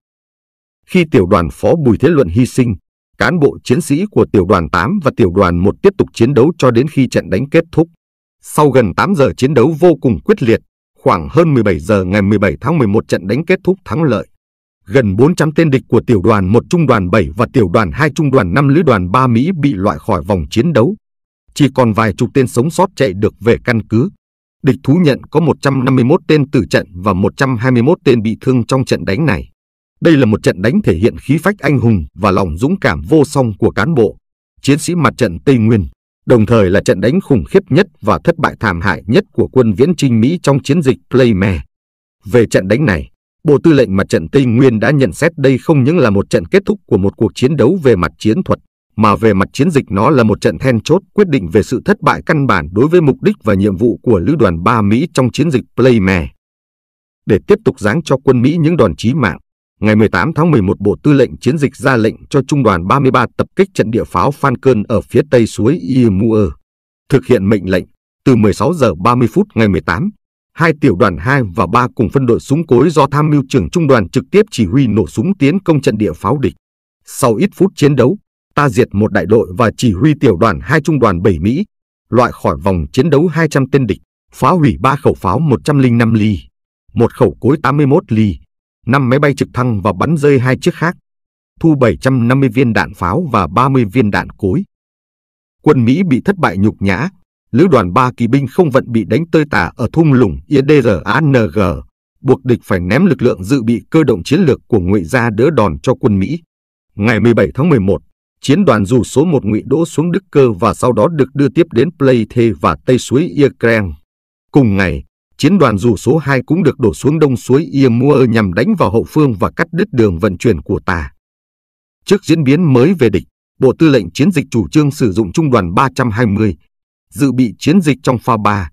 Khi tiểu đoàn phó Bùi Thế Luận hy sinh, cán bộ chiến sĩ của tiểu đoàn 8 và tiểu đoàn 1 tiếp tục chiến đấu cho đến khi trận đánh kết thúc. Sau gần 8 giờ chiến đấu vô cùng quyết liệt, khoảng hơn 17 giờ ngày 17 tháng 11 trận đánh kết thúc thắng lợi gần 400 tên địch của tiểu đoàn 1 trung đoàn 7 và tiểu đoàn 2 trung đoàn 5 lữ đoàn 3 Mỹ bị loại khỏi vòng chiến đấu. Chỉ còn vài chục tên sống sót chạy được về căn cứ. Địch thú nhận có 151 tên tử trận và 121 tên bị thương trong trận đánh này. Đây là một trận đánh thể hiện khí phách anh hùng và lòng dũng cảm vô song của cán bộ, chiến sĩ mặt trận Tây Nguyên, đồng thời là trận đánh khủng khiếp nhất và thất bại thảm hại nhất của quân viễn chinh Mỹ trong chiến dịch Playmare. Về trận đánh này, Bộ Tư lệnh Mặt trận Tây Nguyên đã nhận xét đây không những là một trận kết thúc của một cuộc chiến đấu về mặt chiến thuật, mà về mặt chiến dịch nó là một trận then chốt quyết định về sự thất bại căn bản đối với mục đích và nhiệm vụ của Lữ đoàn 3 Mỹ trong chiến dịch Playmare. Để tiếp tục giáng cho quân Mỹ những đòn chí mạng, ngày 18 tháng 11 Bộ Tư lệnh Chiến dịch ra lệnh cho Trung đoàn 33 tập kích trận địa pháo Phan Falcon ở phía tây suối Imuer. Thực hiện mệnh lệnh, từ 16 giờ 30 phút ngày 18 hai tiểu đoàn 2 và 3 cùng phân đội súng cối do tham mưu trưởng trung đoàn trực tiếp chỉ huy nổ súng tiến công trận địa pháo địch. Sau ít phút chiến đấu, ta diệt một đại đội và chỉ huy tiểu đoàn 2 trung đoàn 7 Mỹ, loại khỏi vòng chiến đấu 200 tên địch, phá hủy 3 khẩu pháo 105 ly, một khẩu cối 81 ly, 5 máy bay trực thăng và bắn rơi hai chiếc khác, thu 750 viên đạn pháo và 30 viên đạn cối. Quân Mỹ bị thất bại nhục nhã, lữ đoàn 3 kỳ binh không vận bị đánh tơi tả ở thung lũng IDRANG, buộc địch phải ném lực lượng dự bị cơ động chiến lược của Ngụy ra đỡ đòn cho quân Mỹ. Ngày 17 tháng 11, chiến đoàn dù số 1 Ngụy đỗ xuống Đức Cơ và sau đó được đưa tiếp đến Pleite và Tây suối Ykreng. Cùng ngày, chiến đoàn dù số 2 cũng được đổ xuống đông suối Yemua nhằm đánh vào hậu phương và cắt đứt đường vận chuyển của ta. Trước diễn biến mới về địch, Bộ Tư lệnh Chiến dịch chủ trương sử dụng Trung đoàn 320 dự bị chiến dịch trong pha 3,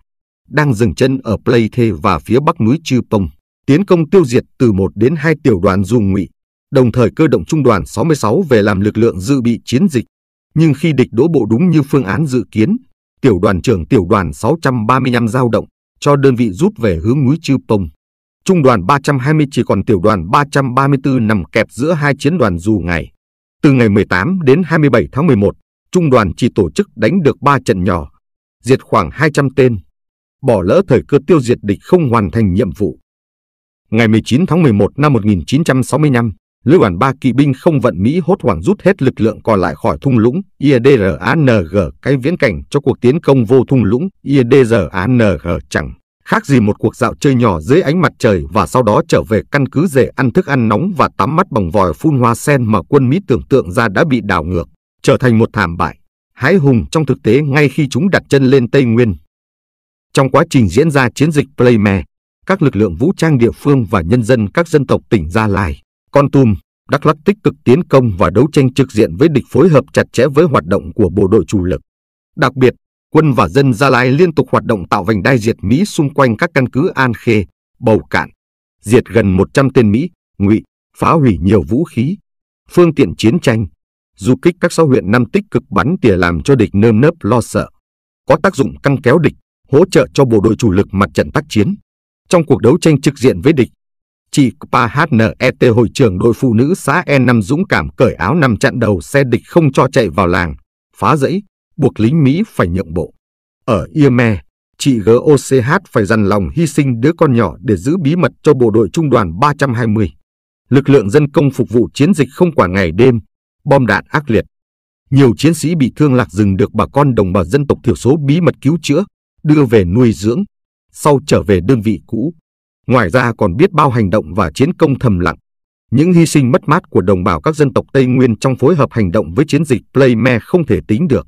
đang dừng chân ở Pleiथे và phía bắc núi Chư Pông, tiến công tiêu diệt từ 1 đến 2 tiểu đoàn du ngụy, đồng thời cơ động trung đoàn 66 về làm lực lượng dự bị chiến dịch. Nhưng khi địch đổ bộ đúng như phương án dự kiến, tiểu đoàn trưởng tiểu đoàn 635 giao động, cho đơn vị rút về hướng núi Chư Pông. Trung đoàn 320 chỉ còn tiểu đoàn 334 nằm kẹp giữa hai chiến đoàn dù ngày. Từ ngày 18 đến 27 tháng 11, trung đoàn chỉ tổ chức đánh được 3 trận nhỏ, diệt khoảng 200 tên, bỏ lỡ thời cơ tiêu diệt địch không hoàn thành nhiệm vụ. Ngày 19 tháng 11 năm 1965, Lữ đoàn 3 kỵ binh không vận Mỹ hốt hoảng rút hết lực lượng còn lại khỏi thung lũng IDRANG cái viễn cảnh cho cuộc tiến công vô thung lũng IDRANG chẳng khác gì một cuộc dạo chơi nhỏ dưới ánh mặt trời và sau đó trở về căn cứ rể ăn thức ăn nóng và tắm mắt bằng vòi phun hoa sen mà quân Mỹ tưởng tượng ra đã bị đảo ngược, trở thành một thảm bại hái hùng trong thực tế ngay khi chúng đặt chân lên Tây Nguyên. Trong quá trình diễn ra chiến dịch Playme, các lực lượng vũ trang địa phương và nhân dân các dân tộc tỉnh Gia Lai, Con Tum, Đắk lắc tích cực tiến công và đấu tranh trực diện với địch phối hợp chặt chẽ với hoạt động của bộ đội chủ lực. Đặc biệt, quân và dân Gia Lai liên tục hoạt động tạo vành đai diệt Mỹ xung quanh các căn cứ An Khê, Bầu Cạn, diệt gần 100 tên Mỹ, ngụy, phá hủy nhiều vũ khí, phương tiện chiến tranh, du kích các xã huyện Nam tích cực bắn tỉa làm cho địch nơm nớp lo sợ, có tác dụng căng kéo địch, hỗ trợ cho bộ đội chủ lực mặt trận tác chiến. Trong cuộc đấu tranh trực diện với địch, chị Pa HNET hội trưởng đội phụ nữ xã e năm dũng cảm cởi áo nằm chặn đầu xe địch không cho chạy vào làng, phá rẫy, buộc lính Mỹ phải nhượng bộ. Ở Yeme, chị GOCH phải dằn lòng hy sinh đứa con nhỏ để giữ bí mật cho bộ đội trung đoàn 320. Lực lượng dân công phục vụ chiến dịch không quản ngày đêm, bom đạn ác liệt. Nhiều chiến sĩ bị thương lạc rừng được bà con đồng bào dân tộc thiểu số bí mật cứu chữa, đưa về nuôi dưỡng, sau trở về đơn vị cũ. Ngoài ra còn biết bao hành động và chiến công thầm lặng. Những hy sinh mất mát của đồng bào các dân tộc Tây Nguyên trong phối hợp hành động với chiến dịch Playme không thể tính được.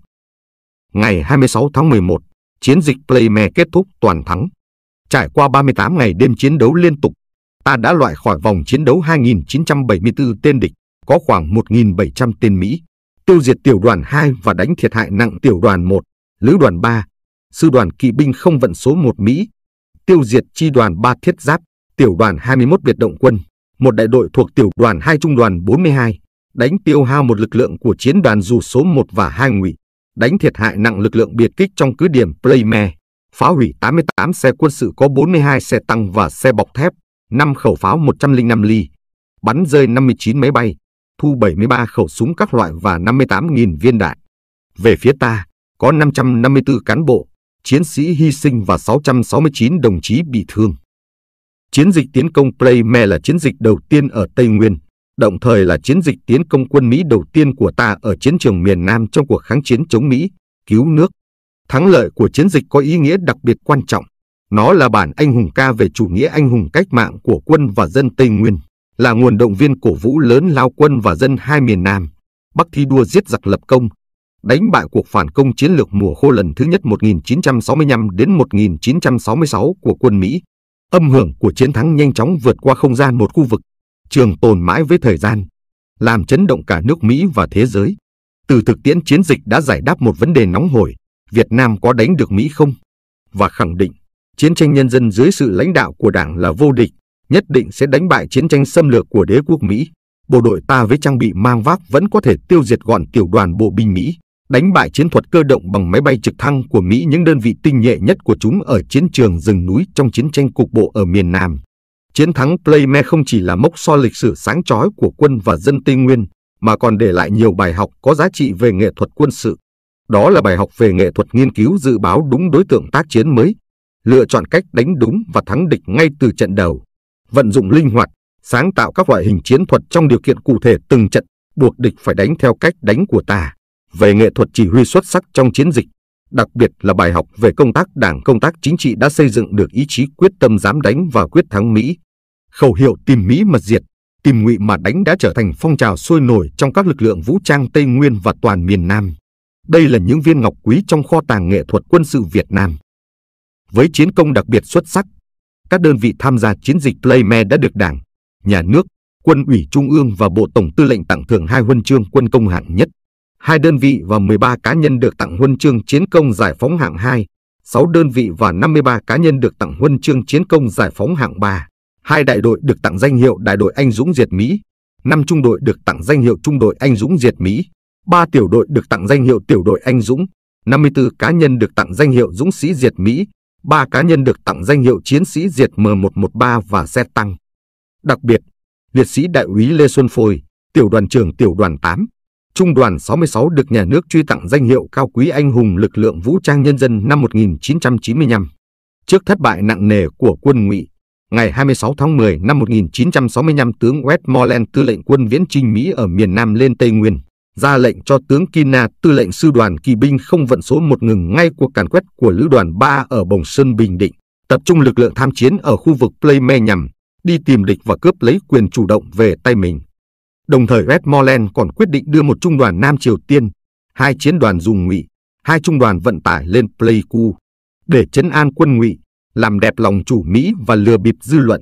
Ngày 26 tháng 11, chiến dịch Playme kết thúc toàn thắng. Trải qua 38 ngày đêm chiến đấu liên tục, ta đã loại khỏi vòng chiến đấu 2.974 tên địch có khoảng 1.700 tên Mỹ, tiêu diệt tiểu đoàn 2 và đánh thiệt hại nặng tiểu đoàn 1, lữ đoàn 3, sư đoàn kỵ binh không vận số 1 Mỹ, tiêu diệt chi đoàn 3 thiết giáp, tiểu đoàn 21 biệt động quân, một đại đội thuộc tiểu đoàn 2 trung đoàn 42, đánh tiêu hao một lực lượng của chiến đoàn dù số 1 và 2 ngụy, đánh thiệt hại nặng lực lượng biệt kích trong cứ điểm Playme, phá hủy 88 xe quân sự có 42 xe tăng và xe bọc thép, 5 khẩu pháo 105 ly, bắn rơi 59 máy bay, thu 73 khẩu súng các loại và 58.000 viên đạn. Về phía ta, có 554 cán bộ, chiến sĩ hy sinh và 669 đồng chí bị thương. Chiến dịch tiến công Me là chiến dịch đầu tiên ở Tây Nguyên, đồng thời là chiến dịch tiến công quân Mỹ đầu tiên của ta ở chiến trường miền Nam trong cuộc kháng chiến chống Mỹ, cứu nước. Thắng lợi của chiến dịch có ý nghĩa đặc biệt quan trọng. Nó là bản anh hùng ca về chủ nghĩa anh hùng cách mạng của quân và dân Tây Nguyên là nguồn động viên cổ vũ lớn lao quân và dân hai miền Nam. Bắc thi đua giết giặc lập công, đánh bại cuộc phản công chiến lược mùa khô lần thứ nhất 1965 đến 1966 của quân Mỹ. Âm hưởng của chiến thắng nhanh chóng vượt qua không gian một khu vực, trường tồn mãi với thời gian, làm chấn động cả nước Mỹ và thế giới. Từ thực tiễn chiến dịch đã giải đáp một vấn đề nóng hổi, Việt Nam có đánh được Mỹ không? Và khẳng định, chiến tranh nhân dân dưới sự lãnh đạo của Đảng là vô địch, nhất định sẽ đánh bại chiến tranh xâm lược của đế quốc Mỹ. Bộ đội ta với trang bị mang vác vẫn có thể tiêu diệt gọn tiểu đoàn bộ binh Mỹ, đánh bại chiến thuật cơ động bằng máy bay trực thăng của Mỹ những đơn vị tinh nhuệ nhất của chúng ở chiến trường rừng núi trong chiến tranh cục bộ ở miền Nam. Chiến thắng Playme không chỉ là mốc so lịch sử sáng chói của quân và dân Tây Nguyên, mà còn để lại nhiều bài học có giá trị về nghệ thuật quân sự. Đó là bài học về nghệ thuật nghiên cứu dự báo đúng đối tượng tác chiến mới, lựa chọn cách đánh đúng và thắng địch ngay từ trận đầu vận dụng linh hoạt, sáng tạo các loại hình chiến thuật trong điều kiện cụ thể từng trận, buộc địch phải đánh theo cách đánh của ta. Về nghệ thuật chỉ huy xuất sắc trong chiến dịch, đặc biệt là bài học về công tác đảng công tác chính trị đã xây dựng được ý chí quyết tâm dám đánh và quyết thắng Mỹ. Khẩu hiệu tìm Mỹ mà diệt, tìm ngụy mà đánh đã trở thành phong trào sôi nổi trong các lực lượng vũ trang Tây Nguyên và toàn miền Nam. Đây là những viên ngọc quý trong kho tàng nghệ thuật quân sự Việt Nam. Với chiến công đặc biệt xuất sắc, các đơn vị tham gia chiến dịch Playme đã được Đảng, Nhà nước, Quân ủy Trung ương và Bộ Tổng Tư lệnh tặng thưởng hai huân chương quân công hạng nhất. Hai đơn vị và 13 cá nhân được tặng huân chương chiến công giải phóng hạng 2, 6 đơn vị và 53 cá nhân được tặng huân chương chiến công giải phóng hạng 3. Hai đại đội được tặng danh hiệu Đại đội Anh Dũng Diệt Mỹ, 5 trung đội được tặng danh hiệu Trung đội Anh Dũng Diệt Mỹ, 3 tiểu đội được tặng danh hiệu Tiểu đội Anh Dũng, 54 cá nhân được tặng danh hiệu Dũng sĩ Diệt Mỹ, ba cá nhân được tặng danh hiệu chiến sĩ diệt M113 và xe tăng. Đặc biệt, liệt sĩ đại úy Lê Xuân Phôi, tiểu đoàn trưởng tiểu đoàn 8, trung đoàn 66 được nhà nước truy tặng danh hiệu cao quý anh hùng lực lượng vũ trang nhân dân năm 1995. Trước thất bại nặng nề của quân Ngụy, ngày 26 tháng 10 năm 1965 tướng Westmoreland tư lệnh quân viễn chinh Mỹ ở miền Nam lên Tây Nguyên, ra lệnh cho tướng Kina tư lệnh sư đoàn kỳ binh không vận số một ngừng ngay cuộc càn quét của lữ đoàn 3 ở Bồng Sơn Bình Định, tập trung lực lượng tham chiến ở khu vực play me nhằm đi tìm địch và cướp lấy quyền chủ động về tay mình. Đồng thời Westmoreland còn quyết định đưa một trung đoàn Nam Triều Tiên, hai chiến đoàn dùng ngụy, hai trung đoàn vận tải lên Pleiku để chấn an quân ngụy, làm đẹp lòng chủ Mỹ và lừa bịp dư luận.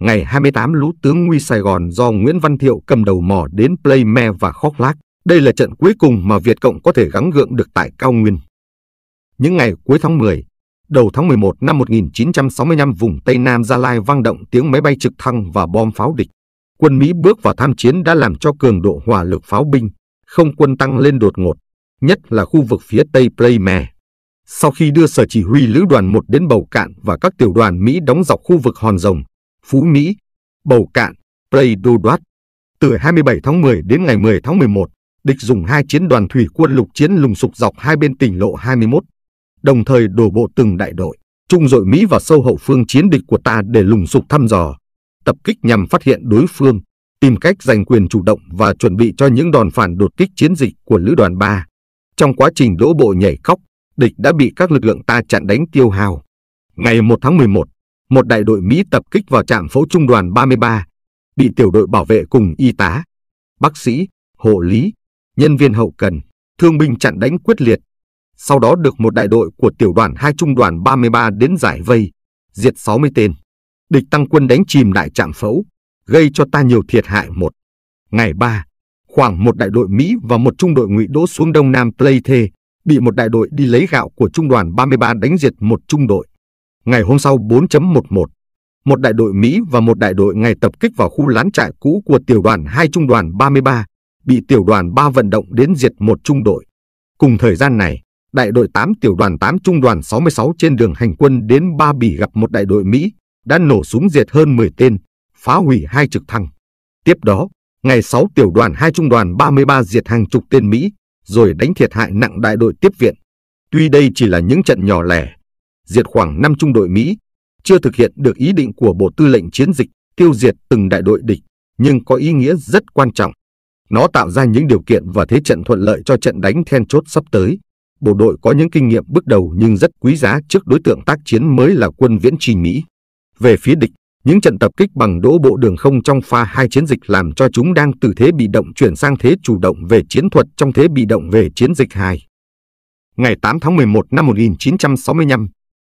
Ngày 28 lũ tướng Nguy Sài Gòn do Nguyễn Văn Thiệu cầm đầu mò đến play me và Khóc Lác. Đây là trận cuối cùng mà Việt Cộng có thể gắng gượng được tại Cao Nguyên. Những ngày cuối tháng 10, đầu tháng 11 năm 1965 vùng Tây Nam Gia Lai vang động tiếng máy bay trực thăng và bom pháo địch. Quân Mỹ bước vào tham chiến đã làm cho cường độ hỏa lực pháo binh, không quân tăng lên đột ngột, nhất là khu vực phía Tây Pleimer. Sau khi đưa sở chỉ huy lữ đoàn 1 đến Bầu Cạn và các tiểu đoàn Mỹ đóng dọc khu vực Hòn Rồng, Phú Mỹ, Bầu Cạn, Plei Đô Đoát, từ 27 tháng 10 đến ngày 10 tháng 11, địch dùng hai chiến đoàn thủy quân lục chiến lùng sục dọc hai bên tỉnh lộ 21, đồng thời đổ bộ từng đại đội, trung dội Mỹ vào sâu hậu phương chiến địch của ta để lùng sục thăm dò, tập kích nhằm phát hiện đối phương, tìm cách giành quyền chủ động và chuẩn bị cho những đòn phản đột kích chiến dịch của lữ đoàn 3. Trong quá trình đổ bộ nhảy cóc, địch đã bị các lực lượng ta chặn đánh tiêu hao. Ngày 1 tháng 11, một đại đội Mỹ tập kích vào trạm phẫu trung đoàn 33, bị tiểu đội bảo vệ cùng y tá, bác sĩ, hộ lý, nhân viên hậu cần, thương binh chặn đánh quyết liệt. Sau đó được một đại đội của tiểu đoàn 2 trung đoàn 33 đến giải vây, diệt 60 tên. Địch tăng quân đánh chìm đại trạm phẫu, gây cho ta nhiều thiệt hại một. Ngày 3, khoảng một đại đội Mỹ và một trung đội ngụy đỗ xuống đông nam Pleite, bị một đại đội đi lấy gạo của trung đoàn 33 đánh diệt một trung đội. Ngày hôm sau 4.11, một đại đội Mỹ và một đại đội ngày tập kích vào khu lán trại cũ của tiểu đoàn 2 trung đoàn 33, bị tiểu đoàn 3 vận động đến diệt một trung đội. Cùng thời gian này, đại đội 8 tiểu đoàn 8 trung đoàn 66 trên đường hành quân đến Ba Bỉ gặp một đại đội Mỹ, đã nổ súng diệt hơn 10 tên, phá hủy hai trực thăng. Tiếp đó, ngày 6 tiểu đoàn 2 trung đoàn 33 diệt hàng chục tên Mỹ, rồi đánh thiệt hại nặng đại đội tiếp viện. Tuy đây chỉ là những trận nhỏ lẻ, diệt khoảng 5 trung đội Mỹ, chưa thực hiện được ý định của Bộ Tư lệnh Chiến dịch tiêu diệt từng đại đội địch, nhưng có ý nghĩa rất quan trọng. Nó tạo ra những điều kiện và thế trận thuận lợi cho trận đánh then chốt sắp tới. Bộ đội có những kinh nghiệm bước đầu nhưng rất quý giá trước đối tượng tác chiến mới là quân viễn Trì Mỹ. Về phía địch, những trận tập kích bằng đỗ bộ đường không trong pha hai chiến dịch làm cho chúng đang từ thế bị động chuyển sang thế chủ động về chiến thuật trong thế bị động về chiến dịch 2. Ngày 8 tháng 11 năm 1965,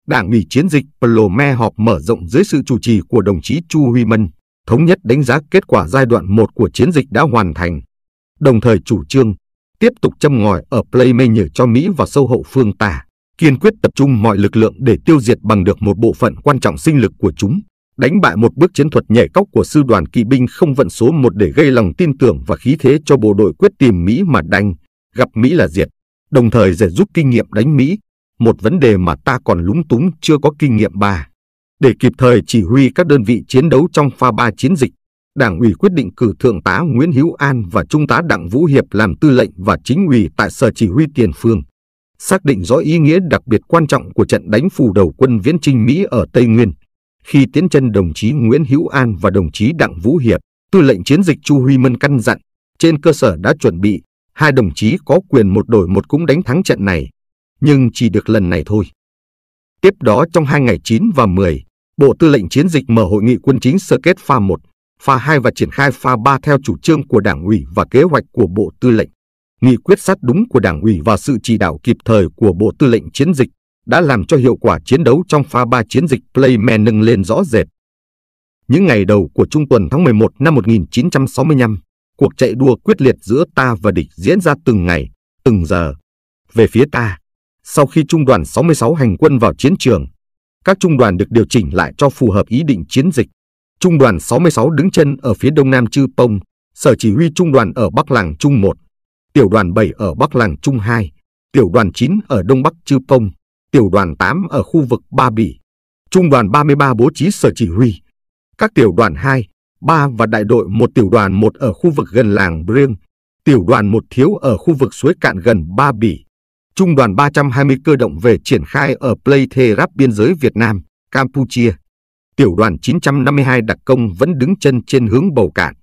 Đảng ủy chiến dịch Plome họp mở rộng dưới sự chủ trì của đồng chí Chu Huy Mân, thống nhất đánh giá kết quả giai đoạn 1 của chiến dịch đã hoàn thành, đồng thời chủ trương tiếp tục châm ngòi ở Playmaker cho Mỹ và sâu hậu phương tả kiên quyết tập trung mọi lực lượng để tiêu diệt bằng được một bộ phận quan trọng sinh lực của chúng, đánh bại một bước chiến thuật nhảy cóc của sư đoàn kỵ binh không vận số 1 để gây lòng tin tưởng và khí thế cho bộ đội quyết tìm Mỹ mà đánh, gặp Mỹ là diệt, đồng thời giải giúp kinh nghiệm đánh Mỹ, một vấn đề mà ta còn lúng túng chưa có kinh nghiệm bà. Để kịp thời chỉ huy các đơn vị chiến đấu trong pha ba chiến dịch, Đảng ủy quyết định cử Thượng tá Nguyễn Hữu An và Trung tá Đặng Vũ Hiệp làm tư lệnh và chính ủy tại Sở Chỉ huy Tiền Phương. Xác định rõ ý nghĩa đặc biệt quan trọng của trận đánh phủ đầu quân viễn chinh Mỹ ở Tây Nguyên. Khi tiến chân đồng chí Nguyễn Hữu An và đồng chí Đặng Vũ Hiệp, tư lệnh chiến dịch Chu Huy Mân căn dặn, trên cơ sở đã chuẩn bị, hai đồng chí có quyền một đổi một cũng đánh thắng trận này, nhưng chỉ được lần này thôi. Tiếp đó trong hai ngày 9 và 10, Bộ Tư lệnh Chiến dịch mở hội nghị quân chính sơ kết pha 1, pha 2 và triển khai pha 3 theo chủ trương của Đảng ủy và kế hoạch của Bộ Tư lệnh. Nghị quyết sát đúng của Đảng ủy và sự chỉ đạo kịp thời của Bộ Tư lệnh Chiến dịch đã làm cho hiệu quả chiến đấu trong pha 3 chiến dịch Playman nâng lên rõ rệt. Những ngày đầu của trung tuần tháng 11 năm 1965, cuộc chạy đua quyết liệt giữa ta và địch diễn ra từng ngày, từng giờ. Về phía ta, sau khi trung đoàn 66 hành quân vào chiến trường, các trung đoàn được điều chỉnh lại cho phù hợp ý định chiến dịch. Trung đoàn 66 đứng chân ở phía đông nam Chư Pông, sở chỉ huy trung đoàn ở Bắc Làng Trung 1, tiểu đoàn 7 ở Bắc Làng Trung 2, tiểu đoàn 9 ở Đông Bắc Chư Pông, tiểu đoàn 8 ở khu vực Ba Bỉ. Trung đoàn 33 bố trí sở chỉ huy. Các tiểu đoàn 2, 3 và đại đội một tiểu đoàn 1 ở khu vực gần làng Briêng, tiểu đoàn 1 thiếu ở khu vực suối cạn gần Ba Bỉ, Trung đoàn 320 cơ động về triển khai ở Play Thê biên giới Việt Nam, Campuchia. Tiểu đoàn 952 đặc công vẫn đứng chân trên hướng bầu cạn.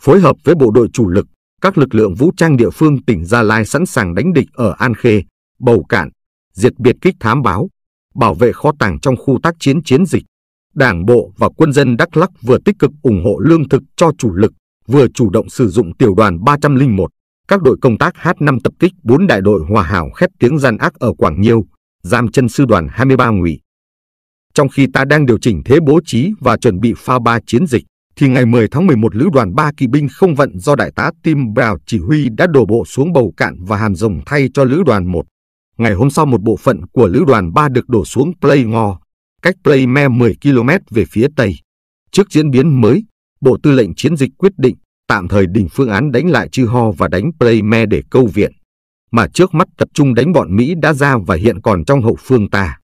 Phối hợp với bộ đội chủ lực, các lực lượng vũ trang địa phương tỉnh Gia Lai sẵn sàng đánh địch ở An Khê, bầu cạn, diệt biệt kích thám báo, bảo vệ kho tàng trong khu tác chiến chiến dịch. Đảng bộ và quân dân Đắk lắc vừa tích cực ủng hộ lương thực cho chủ lực, vừa chủ động sử dụng tiểu đoàn 301 các đội công tác H5 tập kích 4 đại đội hòa hảo khép tiếng gian ác ở Quảng Nhiêu, giam chân sư đoàn 23 ngụy. Trong khi ta đang điều chỉnh thế bố trí và chuẩn bị pha ba chiến dịch, thì ngày 10 tháng 11 lữ đoàn 3 kỵ binh không vận do đại tá Tim Brown chỉ huy đã đổ bộ xuống bầu cạn và hàm rồng thay cho lữ đoàn 1. Ngày hôm sau một bộ phận của lữ đoàn 3 được đổ xuống Play Ngo, cách Play Me 10 km về phía tây. Trước diễn biến mới, Bộ Tư lệnh Chiến dịch quyết định tạm thời đình phương án đánh lại Chư Ho và đánh Preyme để câu viện, mà trước mắt tập trung đánh bọn Mỹ đã ra và hiện còn trong hậu phương ta.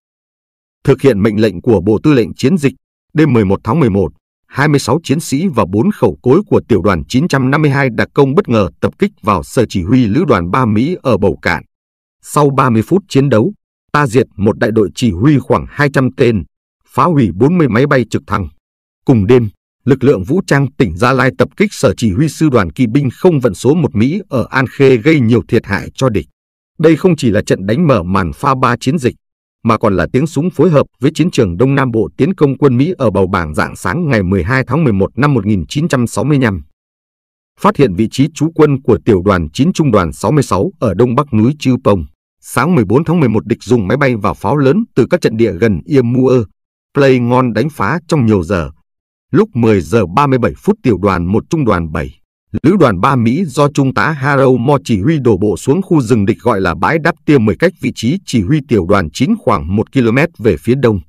Thực hiện mệnh lệnh của Bộ Tư lệnh Chiến dịch, đêm 11 tháng 11, 26 chiến sĩ và 4 khẩu cối của tiểu đoàn 952 đặc công bất ngờ tập kích vào sở chỉ huy lữ đoàn 3 Mỹ ở Bầu Cạn. Sau 30 phút chiến đấu, ta diệt một đại đội chỉ huy khoảng 200 tên, phá hủy 40 máy bay trực thăng. Cùng đêm, lực lượng vũ trang tỉnh Gia Lai tập kích sở chỉ huy sư đoàn kỵ binh không vận số một Mỹ ở An Khê gây nhiều thiệt hại cho địch. Đây không chỉ là trận đánh mở màn pha ba chiến dịch, mà còn là tiếng súng phối hợp với chiến trường Đông Nam Bộ tiến công quân Mỹ ở bầu bảng dạng sáng ngày 12 tháng 11 năm 1965. Phát hiện vị trí trú quân của tiểu đoàn 9 trung đoàn 66 ở đông bắc núi Chư Pông, sáng 14 tháng 11 địch dùng máy bay và pháo lớn từ các trận địa gần Ia Mua, Play ngon đánh phá trong nhiều giờ Lúc 10 giờ 37 phút tiểu đoàn 1 trung đoàn 7, lữ đoàn 3 Mỹ do trung tá Harold Mo chỉ huy đổ bộ xuống khu rừng địch gọi là bãi đắp tiêu 10 cách vị trí chỉ huy tiểu đoàn 9 khoảng 1 km về phía đông.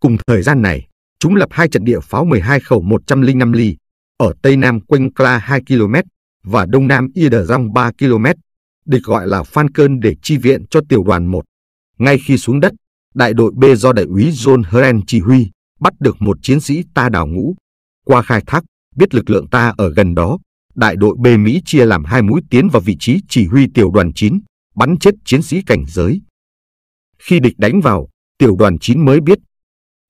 Cùng thời gian này, chúng lập hai trận địa pháo 12 khẩu 105 ly, ở tây nam quanh Kla 2 km và đông nam Iderang 3 km, địch gọi là Phan Cơn để chi viện cho tiểu đoàn 1. Ngay khi xuống đất, đại đội B do đại úy John hren chỉ huy, bắt được một chiến sĩ ta đào ngũ. Qua khai thác, biết lực lượng ta ở gần đó, đại đội B Mỹ chia làm hai mũi tiến vào vị trí chỉ huy tiểu đoàn 9, bắn chết chiến sĩ cảnh giới. Khi địch đánh vào, tiểu đoàn 9 mới biết.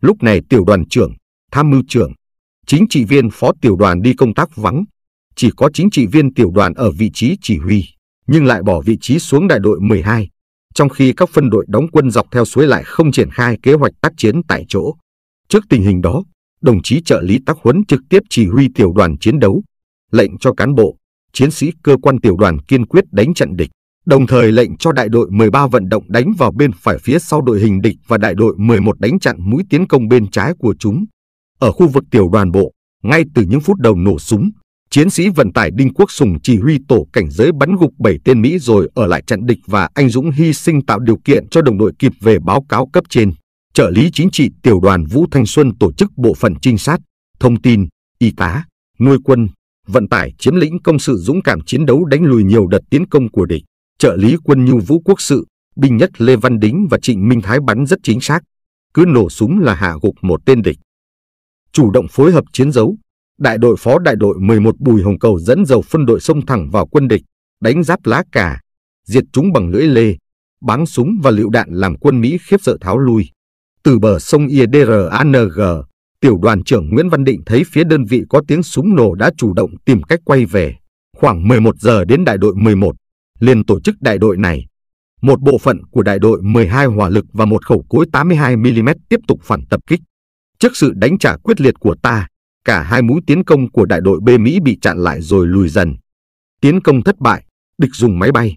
Lúc này tiểu đoàn trưởng, tham mưu trưởng, chính trị viên phó tiểu đoàn đi công tác vắng. Chỉ có chính trị viên tiểu đoàn ở vị trí chỉ huy, nhưng lại bỏ vị trí xuống đại đội 12, trong khi các phân đội đóng quân dọc theo suối lại không triển khai kế hoạch tác chiến tại chỗ. Trước tình hình đó, đồng chí trợ lý tác huấn trực tiếp chỉ huy tiểu đoàn chiến đấu, lệnh cho cán bộ, chiến sĩ cơ quan tiểu đoàn kiên quyết đánh trận địch, đồng thời lệnh cho đại đội 13 vận động đánh vào bên phải phía sau đội hình địch và đại đội 11 đánh chặn mũi tiến công bên trái của chúng. Ở khu vực tiểu đoàn bộ, ngay từ những phút đầu nổ súng, chiến sĩ vận tải Đinh Quốc Sùng chỉ huy tổ cảnh giới bắn gục 7 tên Mỹ rồi ở lại chặn địch và anh Dũng hy sinh tạo điều kiện cho đồng đội kịp về báo cáo cấp trên trợ lý chính trị tiểu đoàn Vũ Thanh Xuân tổ chức bộ phận trinh sát, thông tin, y tá, nuôi quân, vận tải chiếm lĩnh công sự dũng cảm chiến đấu đánh lùi nhiều đợt tiến công của địch. Trợ lý quân nhu vũ quốc sự, binh nhất Lê Văn Đính và Trịnh Minh Thái bắn rất chính xác, cứ nổ súng là hạ gục một tên địch. Chủ động phối hợp chiến đấu, đại đội phó đại đội 11 Bùi Hồng Cầu dẫn dầu phân đội xông thẳng vào quân địch, đánh giáp lá cà, diệt chúng bằng lưỡi lê, bắn súng và lựu đạn làm quân Mỹ khiếp sợ tháo lui. Từ bờ sông IDRANG, tiểu đoàn trưởng Nguyễn Văn Định thấy phía đơn vị có tiếng súng nổ đã chủ động tìm cách quay về. Khoảng 11 giờ đến đại đội 11, liền tổ chức đại đội này. Một bộ phận của đại đội 12 hỏa lực và một khẩu cối 82mm tiếp tục phản tập kích. Trước sự đánh trả quyết liệt của ta, cả hai mũi tiến công của đại đội B Mỹ bị chặn lại rồi lùi dần. Tiến công thất bại, địch dùng máy bay,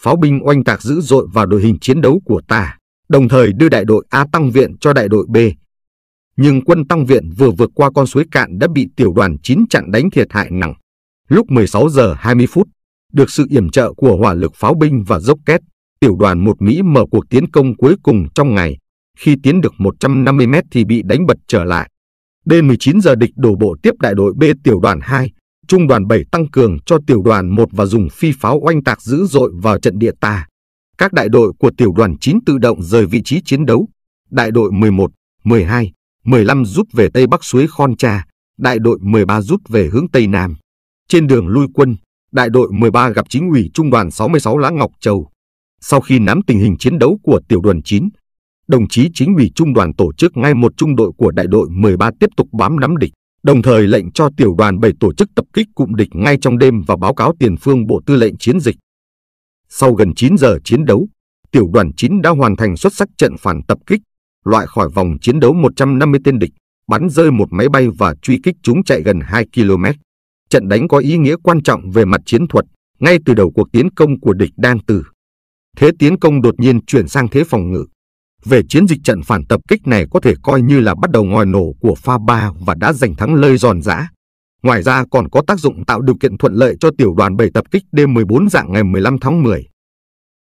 pháo binh oanh tạc dữ dội vào đội hình chiến đấu của ta đồng thời đưa đại đội A tăng viện cho đại đội B. Nhưng quân tăng viện vừa vượt qua con suối cạn đã bị tiểu đoàn 9 chặn đánh thiệt hại nặng. Lúc 16 giờ 20 phút, được sự yểm trợ của hỏa lực pháo binh và dốc két, tiểu đoàn 1 Mỹ mở cuộc tiến công cuối cùng trong ngày. Khi tiến được 150 mét thì bị đánh bật trở lại. Đêm 19 giờ địch đổ bộ tiếp đại đội B tiểu đoàn 2, trung đoàn 7 tăng cường cho tiểu đoàn 1 và dùng phi pháo oanh tạc dữ dội vào trận địa ta. Các đại đội của tiểu đoàn 9 tự động rời vị trí chiến đấu. Đại đội 11, 12, 15 rút về tây bắc suối Khon Cha, đại đội 13 rút về hướng tây nam. Trên đường lui quân, đại đội 13 gặp chính ủy trung đoàn 66 Lã Ngọc Châu. Sau khi nắm tình hình chiến đấu của tiểu đoàn 9, đồng chí chính ủy trung đoàn tổ chức ngay một trung đội của đại đội 13 tiếp tục bám nắm địch, đồng thời lệnh cho tiểu đoàn 7 tổ chức tập kích cụm địch ngay trong đêm và báo cáo tiền phương Bộ Tư lệnh Chiến dịch. Sau gần 9 giờ chiến đấu, tiểu đoàn 9 đã hoàn thành xuất sắc trận phản tập kích, loại khỏi vòng chiến đấu 150 tên địch, bắn rơi một máy bay và truy kích chúng chạy gần 2 km. Trận đánh có ý nghĩa quan trọng về mặt chiến thuật, ngay từ đầu cuộc tiến công của địch đang từ. Thế tiến công đột nhiên chuyển sang thế phòng ngự. Về chiến dịch trận phản tập kích này có thể coi như là bắt đầu ngòi nổ của pha ba và đã giành thắng lơi giòn giã. Ngoài ra còn có tác dụng tạo điều kiện thuận lợi cho tiểu đoàn 7 tập kích D-14 dạng ngày 15 tháng 10.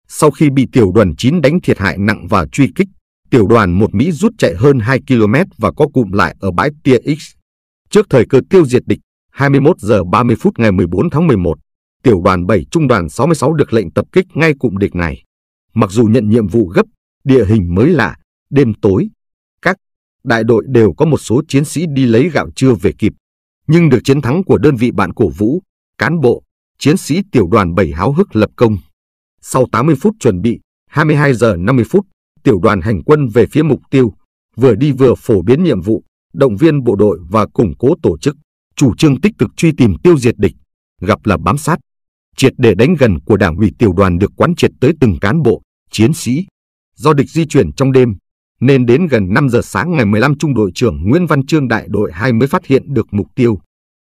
Sau khi bị tiểu đoàn 9 đánh thiệt hại nặng và truy kích, tiểu đoàn 1 Mỹ rút chạy hơn 2 km và có cụm lại ở bãi Tia X. Trước thời cơ tiêu diệt địch, 21 giờ 30 phút ngày 14 tháng 11, tiểu đoàn 7 trung đoàn 66 được lệnh tập kích ngay cụm địch này. Mặc dù nhận nhiệm vụ gấp, địa hình mới lạ, đêm tối, các đại đội đều có một số chiến sĩ đi lấy gạo chưa về kịp nhưng được chiến thắng của đơn vị bạn cổ vũ, cán bộ, chiến sĩ tiểu đoàn 7 háo hức lập công. Sau 80 phút chuẩn bị, 22 giờ 50 phút, tiểu đoàn hành quân về phía mục tiêu, vừa đi vừa phổ biến nhiệm vụ, động viên bộ đội và củng cố tổ chức, chủ trương tích cực truy tìm tiêu diệt địch, gặp là bám sát, triệt để đánh gần của đảng ủy tiểu đoàn được quán triệt tới từng cán bộ, chiến sĩ. Do địch di chuyển trong đêm, nên đến gần 5 giờ sáng ngày 15 trung đội trưởng Nguyễn Văn Trương đại đội 2 mới phát hiện được mục tiêu.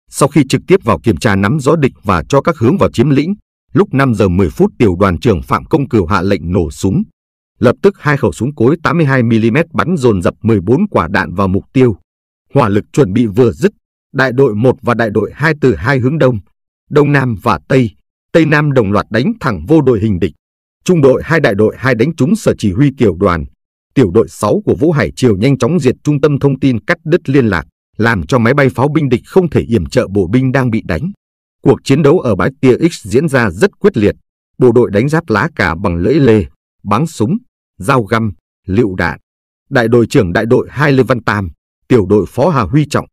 Sau khi trực tiếp vào kiểm tra nắm rõ địch và cho các hướng vào chiếm lĩnh, lúc 5 giờ 10 phút tiểu đoàn trưởng Phạm Công Cửu hạ lệnh nổ súng. Lập tức hai khẩu súng cối 82mm bắn dồn dập 14 quả đạn vào mục tiêu. Hỏa lực chuẩn bị vừa dứt, đại đội 1 và đại đội 2 từ hai hướng đông, đông nam và tây, tây nam đồng loạt đánh thẳng vô đội hình địch. Trung đội hai đại đội hai đánh trúng sở chỉ huy tiểu đoàn, tiểu đội 6 của Vũ Hải Triều nhanh chóng diệt trung tâm thông tin cắt đứt liên lạc, làm cho máy bay pháo binh địch không thể yểm trợ bộ binh đang bị đánh. Cuộc chiến đấu ở bãi tia X diễn ra rất quyết liệt. Bộ đội đánh giáp lá cả bằng lưỡi lê, bắn súng, dao găm, lựu đạn. Đại đội trưởng đại đội 2 Lê Văn Tam, tiểu đội phó Hà Huy Trọng,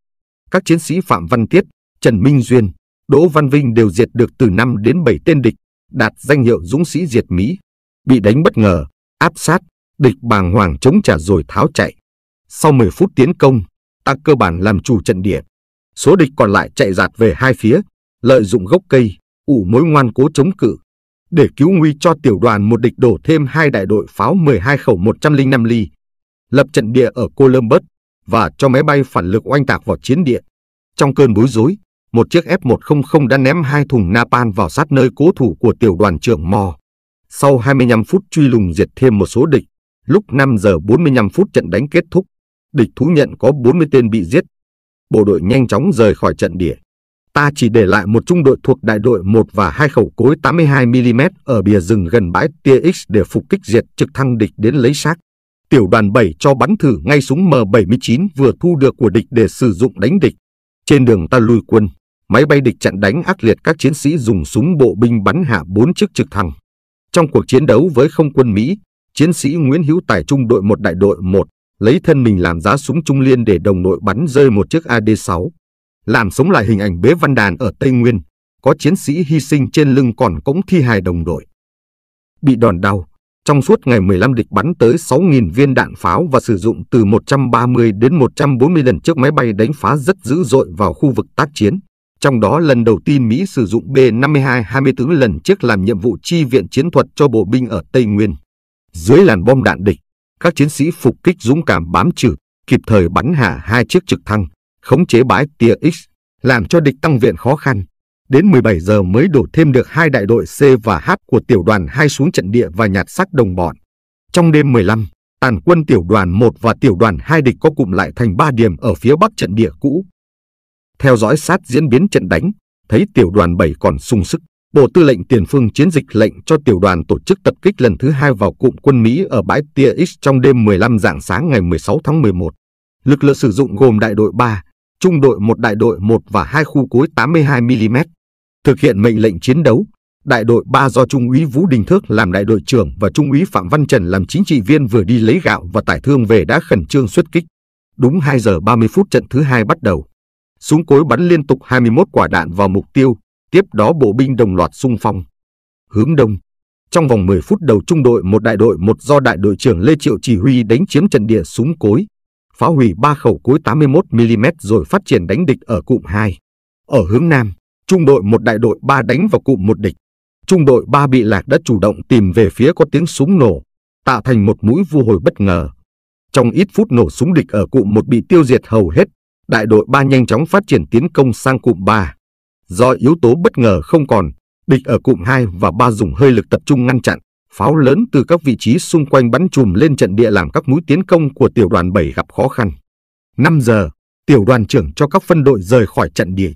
các chiến sĩ Phạm Văn Tiết, Trần Minh Duyên, Đỗ Văn Vinh đều diệt được từ 5 đến 7 tên địch, đạt danh hiệu dũng sĩ diệt Mỹ. Bị đánh bất ngờ, áp sát, Địch bàng hoàng chống trả rồi tháo chạy. Sau 10 phút tiến công, ta cơ bản làm chủ trận địa. Số địch còn lại chạy dạt về hai phía, lợi dụng gốc cây, ủ mối ngoan cố chống cự. Để cứu nguy cho tiểu đoàn một địch đổ thêm hai đại đội pháo 12 khẩu 105 ly, lập trận địa ở Columbus và cho máy bay phản lực oanh tạc vào chiến địa. Trong cơn bối rối, một chiếc F-100 đã ném hai thùng napan vào sát nơi cố thủ của tiểu đoàn trưởng Mò. Sau 25 phút truy lùng diệt thêm một số địch, Lúc 5 giờ 45 phút trận đánh kết thúc, địch thú nhận có 40 tên bị giết. Bộ đội nhanh chóng rời khỏi trận địa. Ta chỉ để lại một trung đội thuộc đại đội 1 và hai khẩu cối 82mm ở bìa rừng gần bãi tia X để phục kích diệt trực thăng địch đến lấy xác. Tiểu đoàn 7 cho bắn thử ngay súng M79 vừa thu được của địch để sử dụng đánh địch. Trên đường ta lùi quân, máy bay địch chặn đánh ác liệt các chiến sĩ dùng súng bộ binh bắn hạ bốn chiếc trực thăng. Trong cuộc chiến đấu với không quân Mỹ, chiến sĩ Nguyễn Hữu Tài trung đội một đại đội 1, lấy thân mình làm giá súng trung liên để đồng đội bắn rơi một chiếc AD-6. Làm sống lại hình ảnh Bế Văn Đàn ở Tây Nguyên, có chiến sĩ hy sinh trên lưng còn cống thi hài đồng đội. Bị đòn đau, trong suốt ngày 15 địch bắn tới 6.000 viên đạn pháo và sử dụng từ 130 đến 140 lần chiếc máy bay đánh phá rất dữ dội vào khu vực tác chiến. Trong đó lần đầu tiên Mỹ sử dụng B-52 24 lần trước làm nhiệm vụ chi viện chiến thuật cho bộ binh ở Tây Nguyên. Dưới làn bom đạn địch, các chiến sĩ phục kích dũng cảm bám trừ, kịp thời bắn hạ hai chiếc trực thăng, khống chế bãi tia X, làm cho địch tăng viện khó khăn. Đến 17 giờ mới đổ thêm được hai đại đội C và H của tiểu đoàn 2 xuống trận địa và nhạt xác đồng bọn. Trong đêm 15, tàn quân tiểu đoàn 1 và tiểu đoàn 2 địch có cụm lại thành 3 điểm ở phía bắc trận địa cũ. Theo dõi sát diễn biến trận đánh, thấy tiểu đoàn 7 còn sung sức, Bộ Tư lệnh Tiền Phương chiến dịch lệnh cho tiểu đoàn tổ chức tập kích lần thứ hai vào cụm quân Mỹ ở bãi Tia X trong đêm 15 dạng sáng ngày 16 tháng 11. Lực lượng sử dụng gồm đại đội 3, trung đội 1 đại đội 1 và hai khu cối 82mm. Thực hiện mệnh lệnh chiến đấu, đại đội 3 do Trung úy Vũ Đình Thước làm đại đội trưởng và Trung úy Phạm Văn Trần làm chính trị viên vừa đi lấy gạo và tải thương về đã khẩn trương xuất kích. Đúng 2 giờ 30 phút trận thứ hai bắt đầu. Súng cối bắn liên tục 21 quả đạn vào mục tiêu, Tiếp đó bộ binh đồng loạt xung phong. Hướng đông, trong vòng 10 phút đầu trung đội một đại đội một do đại đội trưởng Lê Triệu chỉ huy đánh chiếm trận địa súng cối, phá hủy ba khẩu cối 81mm rồi phát triển đánh địch ở cụm 2. Ở hướng nam, trung đội một đại đội 3 đánh vào cụm một địch. Trung đội 3 bị lạc đã chủ động tìm về phía có tiếng súng nổ, tạo thành một mũi vu hồi bất ngờ. Trong ít phút nổ súng địch ở cụm một bị tiêu diệt hầu hết, đại đội 3 nhanh chóng phát triển tiến công sang cụm 3. Do yếu tố bất ngờ không còn, địch ở cụm 2 và 3 dùng hơi lực tập trung ngăn chặn, pháo lớn từ các vị trí xung quanh bắn chùm lên trận địa làm các mũi tiến công của tiểu đoàn 7 gặp khó khăn. 5 giờ, tiểu đoàn trưởng cho các phân đội rời khỏi trận địa.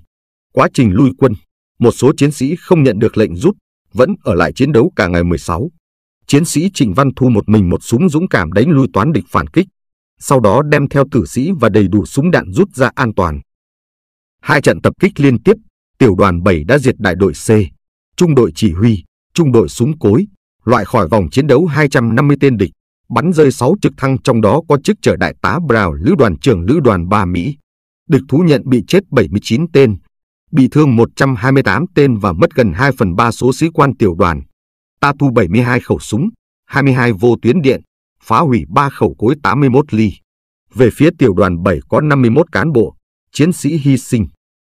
Quá trình lui quân, một số chiến sĩ không nhận được lệnh rút, vẫn ở lại chiến đấu cả ngày 16. Chiến sĩ Trịnh Văn Thu một mình một súng dũng cảm đánh lui toán địch phản kích, sau đó đem theo tử sĩ và đầy đủ súng đạn rút ra an toàn. Hai trận tập kích liên tiếp tiểu đoàn 7 đã diệt đại đội C, trung đội chỉ huy, trung đội súng cối, loại khỏi vòng chiến đấu 250 tên địch, bắn rơi 6 trực thăng trong đó có chức chở đại tá Brown lữ đoàn trưởng lữ đoàn 3 Mỹ. Địch thú nhận bị chết 79 tên, bị thương 128 tên và mất gần 2 phần 3 số sĩ quan tiểu đoàn. Ta thu 72 khẩu súng, 22 vô tuyến điện, phá hủy 3 khẩu cối 81 ly. Về phía tiểu đoàn 7 có 51 cán bộ, chiến sĩ hy sinh.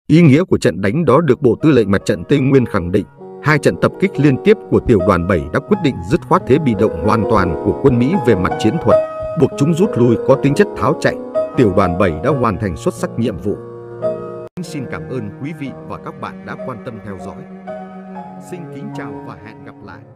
Ý nghĩa của trận đánh đó được Bộ Tư lệnh Mặt trận Tây Nguyên khẳng định. Hai trận tập kích liên tiếp của tiểu đoàn 7 đã quyết định dứt khoát thế bị động hoàn toàn của quân Mỹ về mặt chiến thuật, buộc chúng rút lui có tính chất tháo chạy. Tiểu đoàn 7 đã hoàn thành xuất sắc nhiệm vụ. Xin cảm ơn quý vị và các bạn đã quan tâm theo dõi. Xin kính chào và hẹn gặp lại.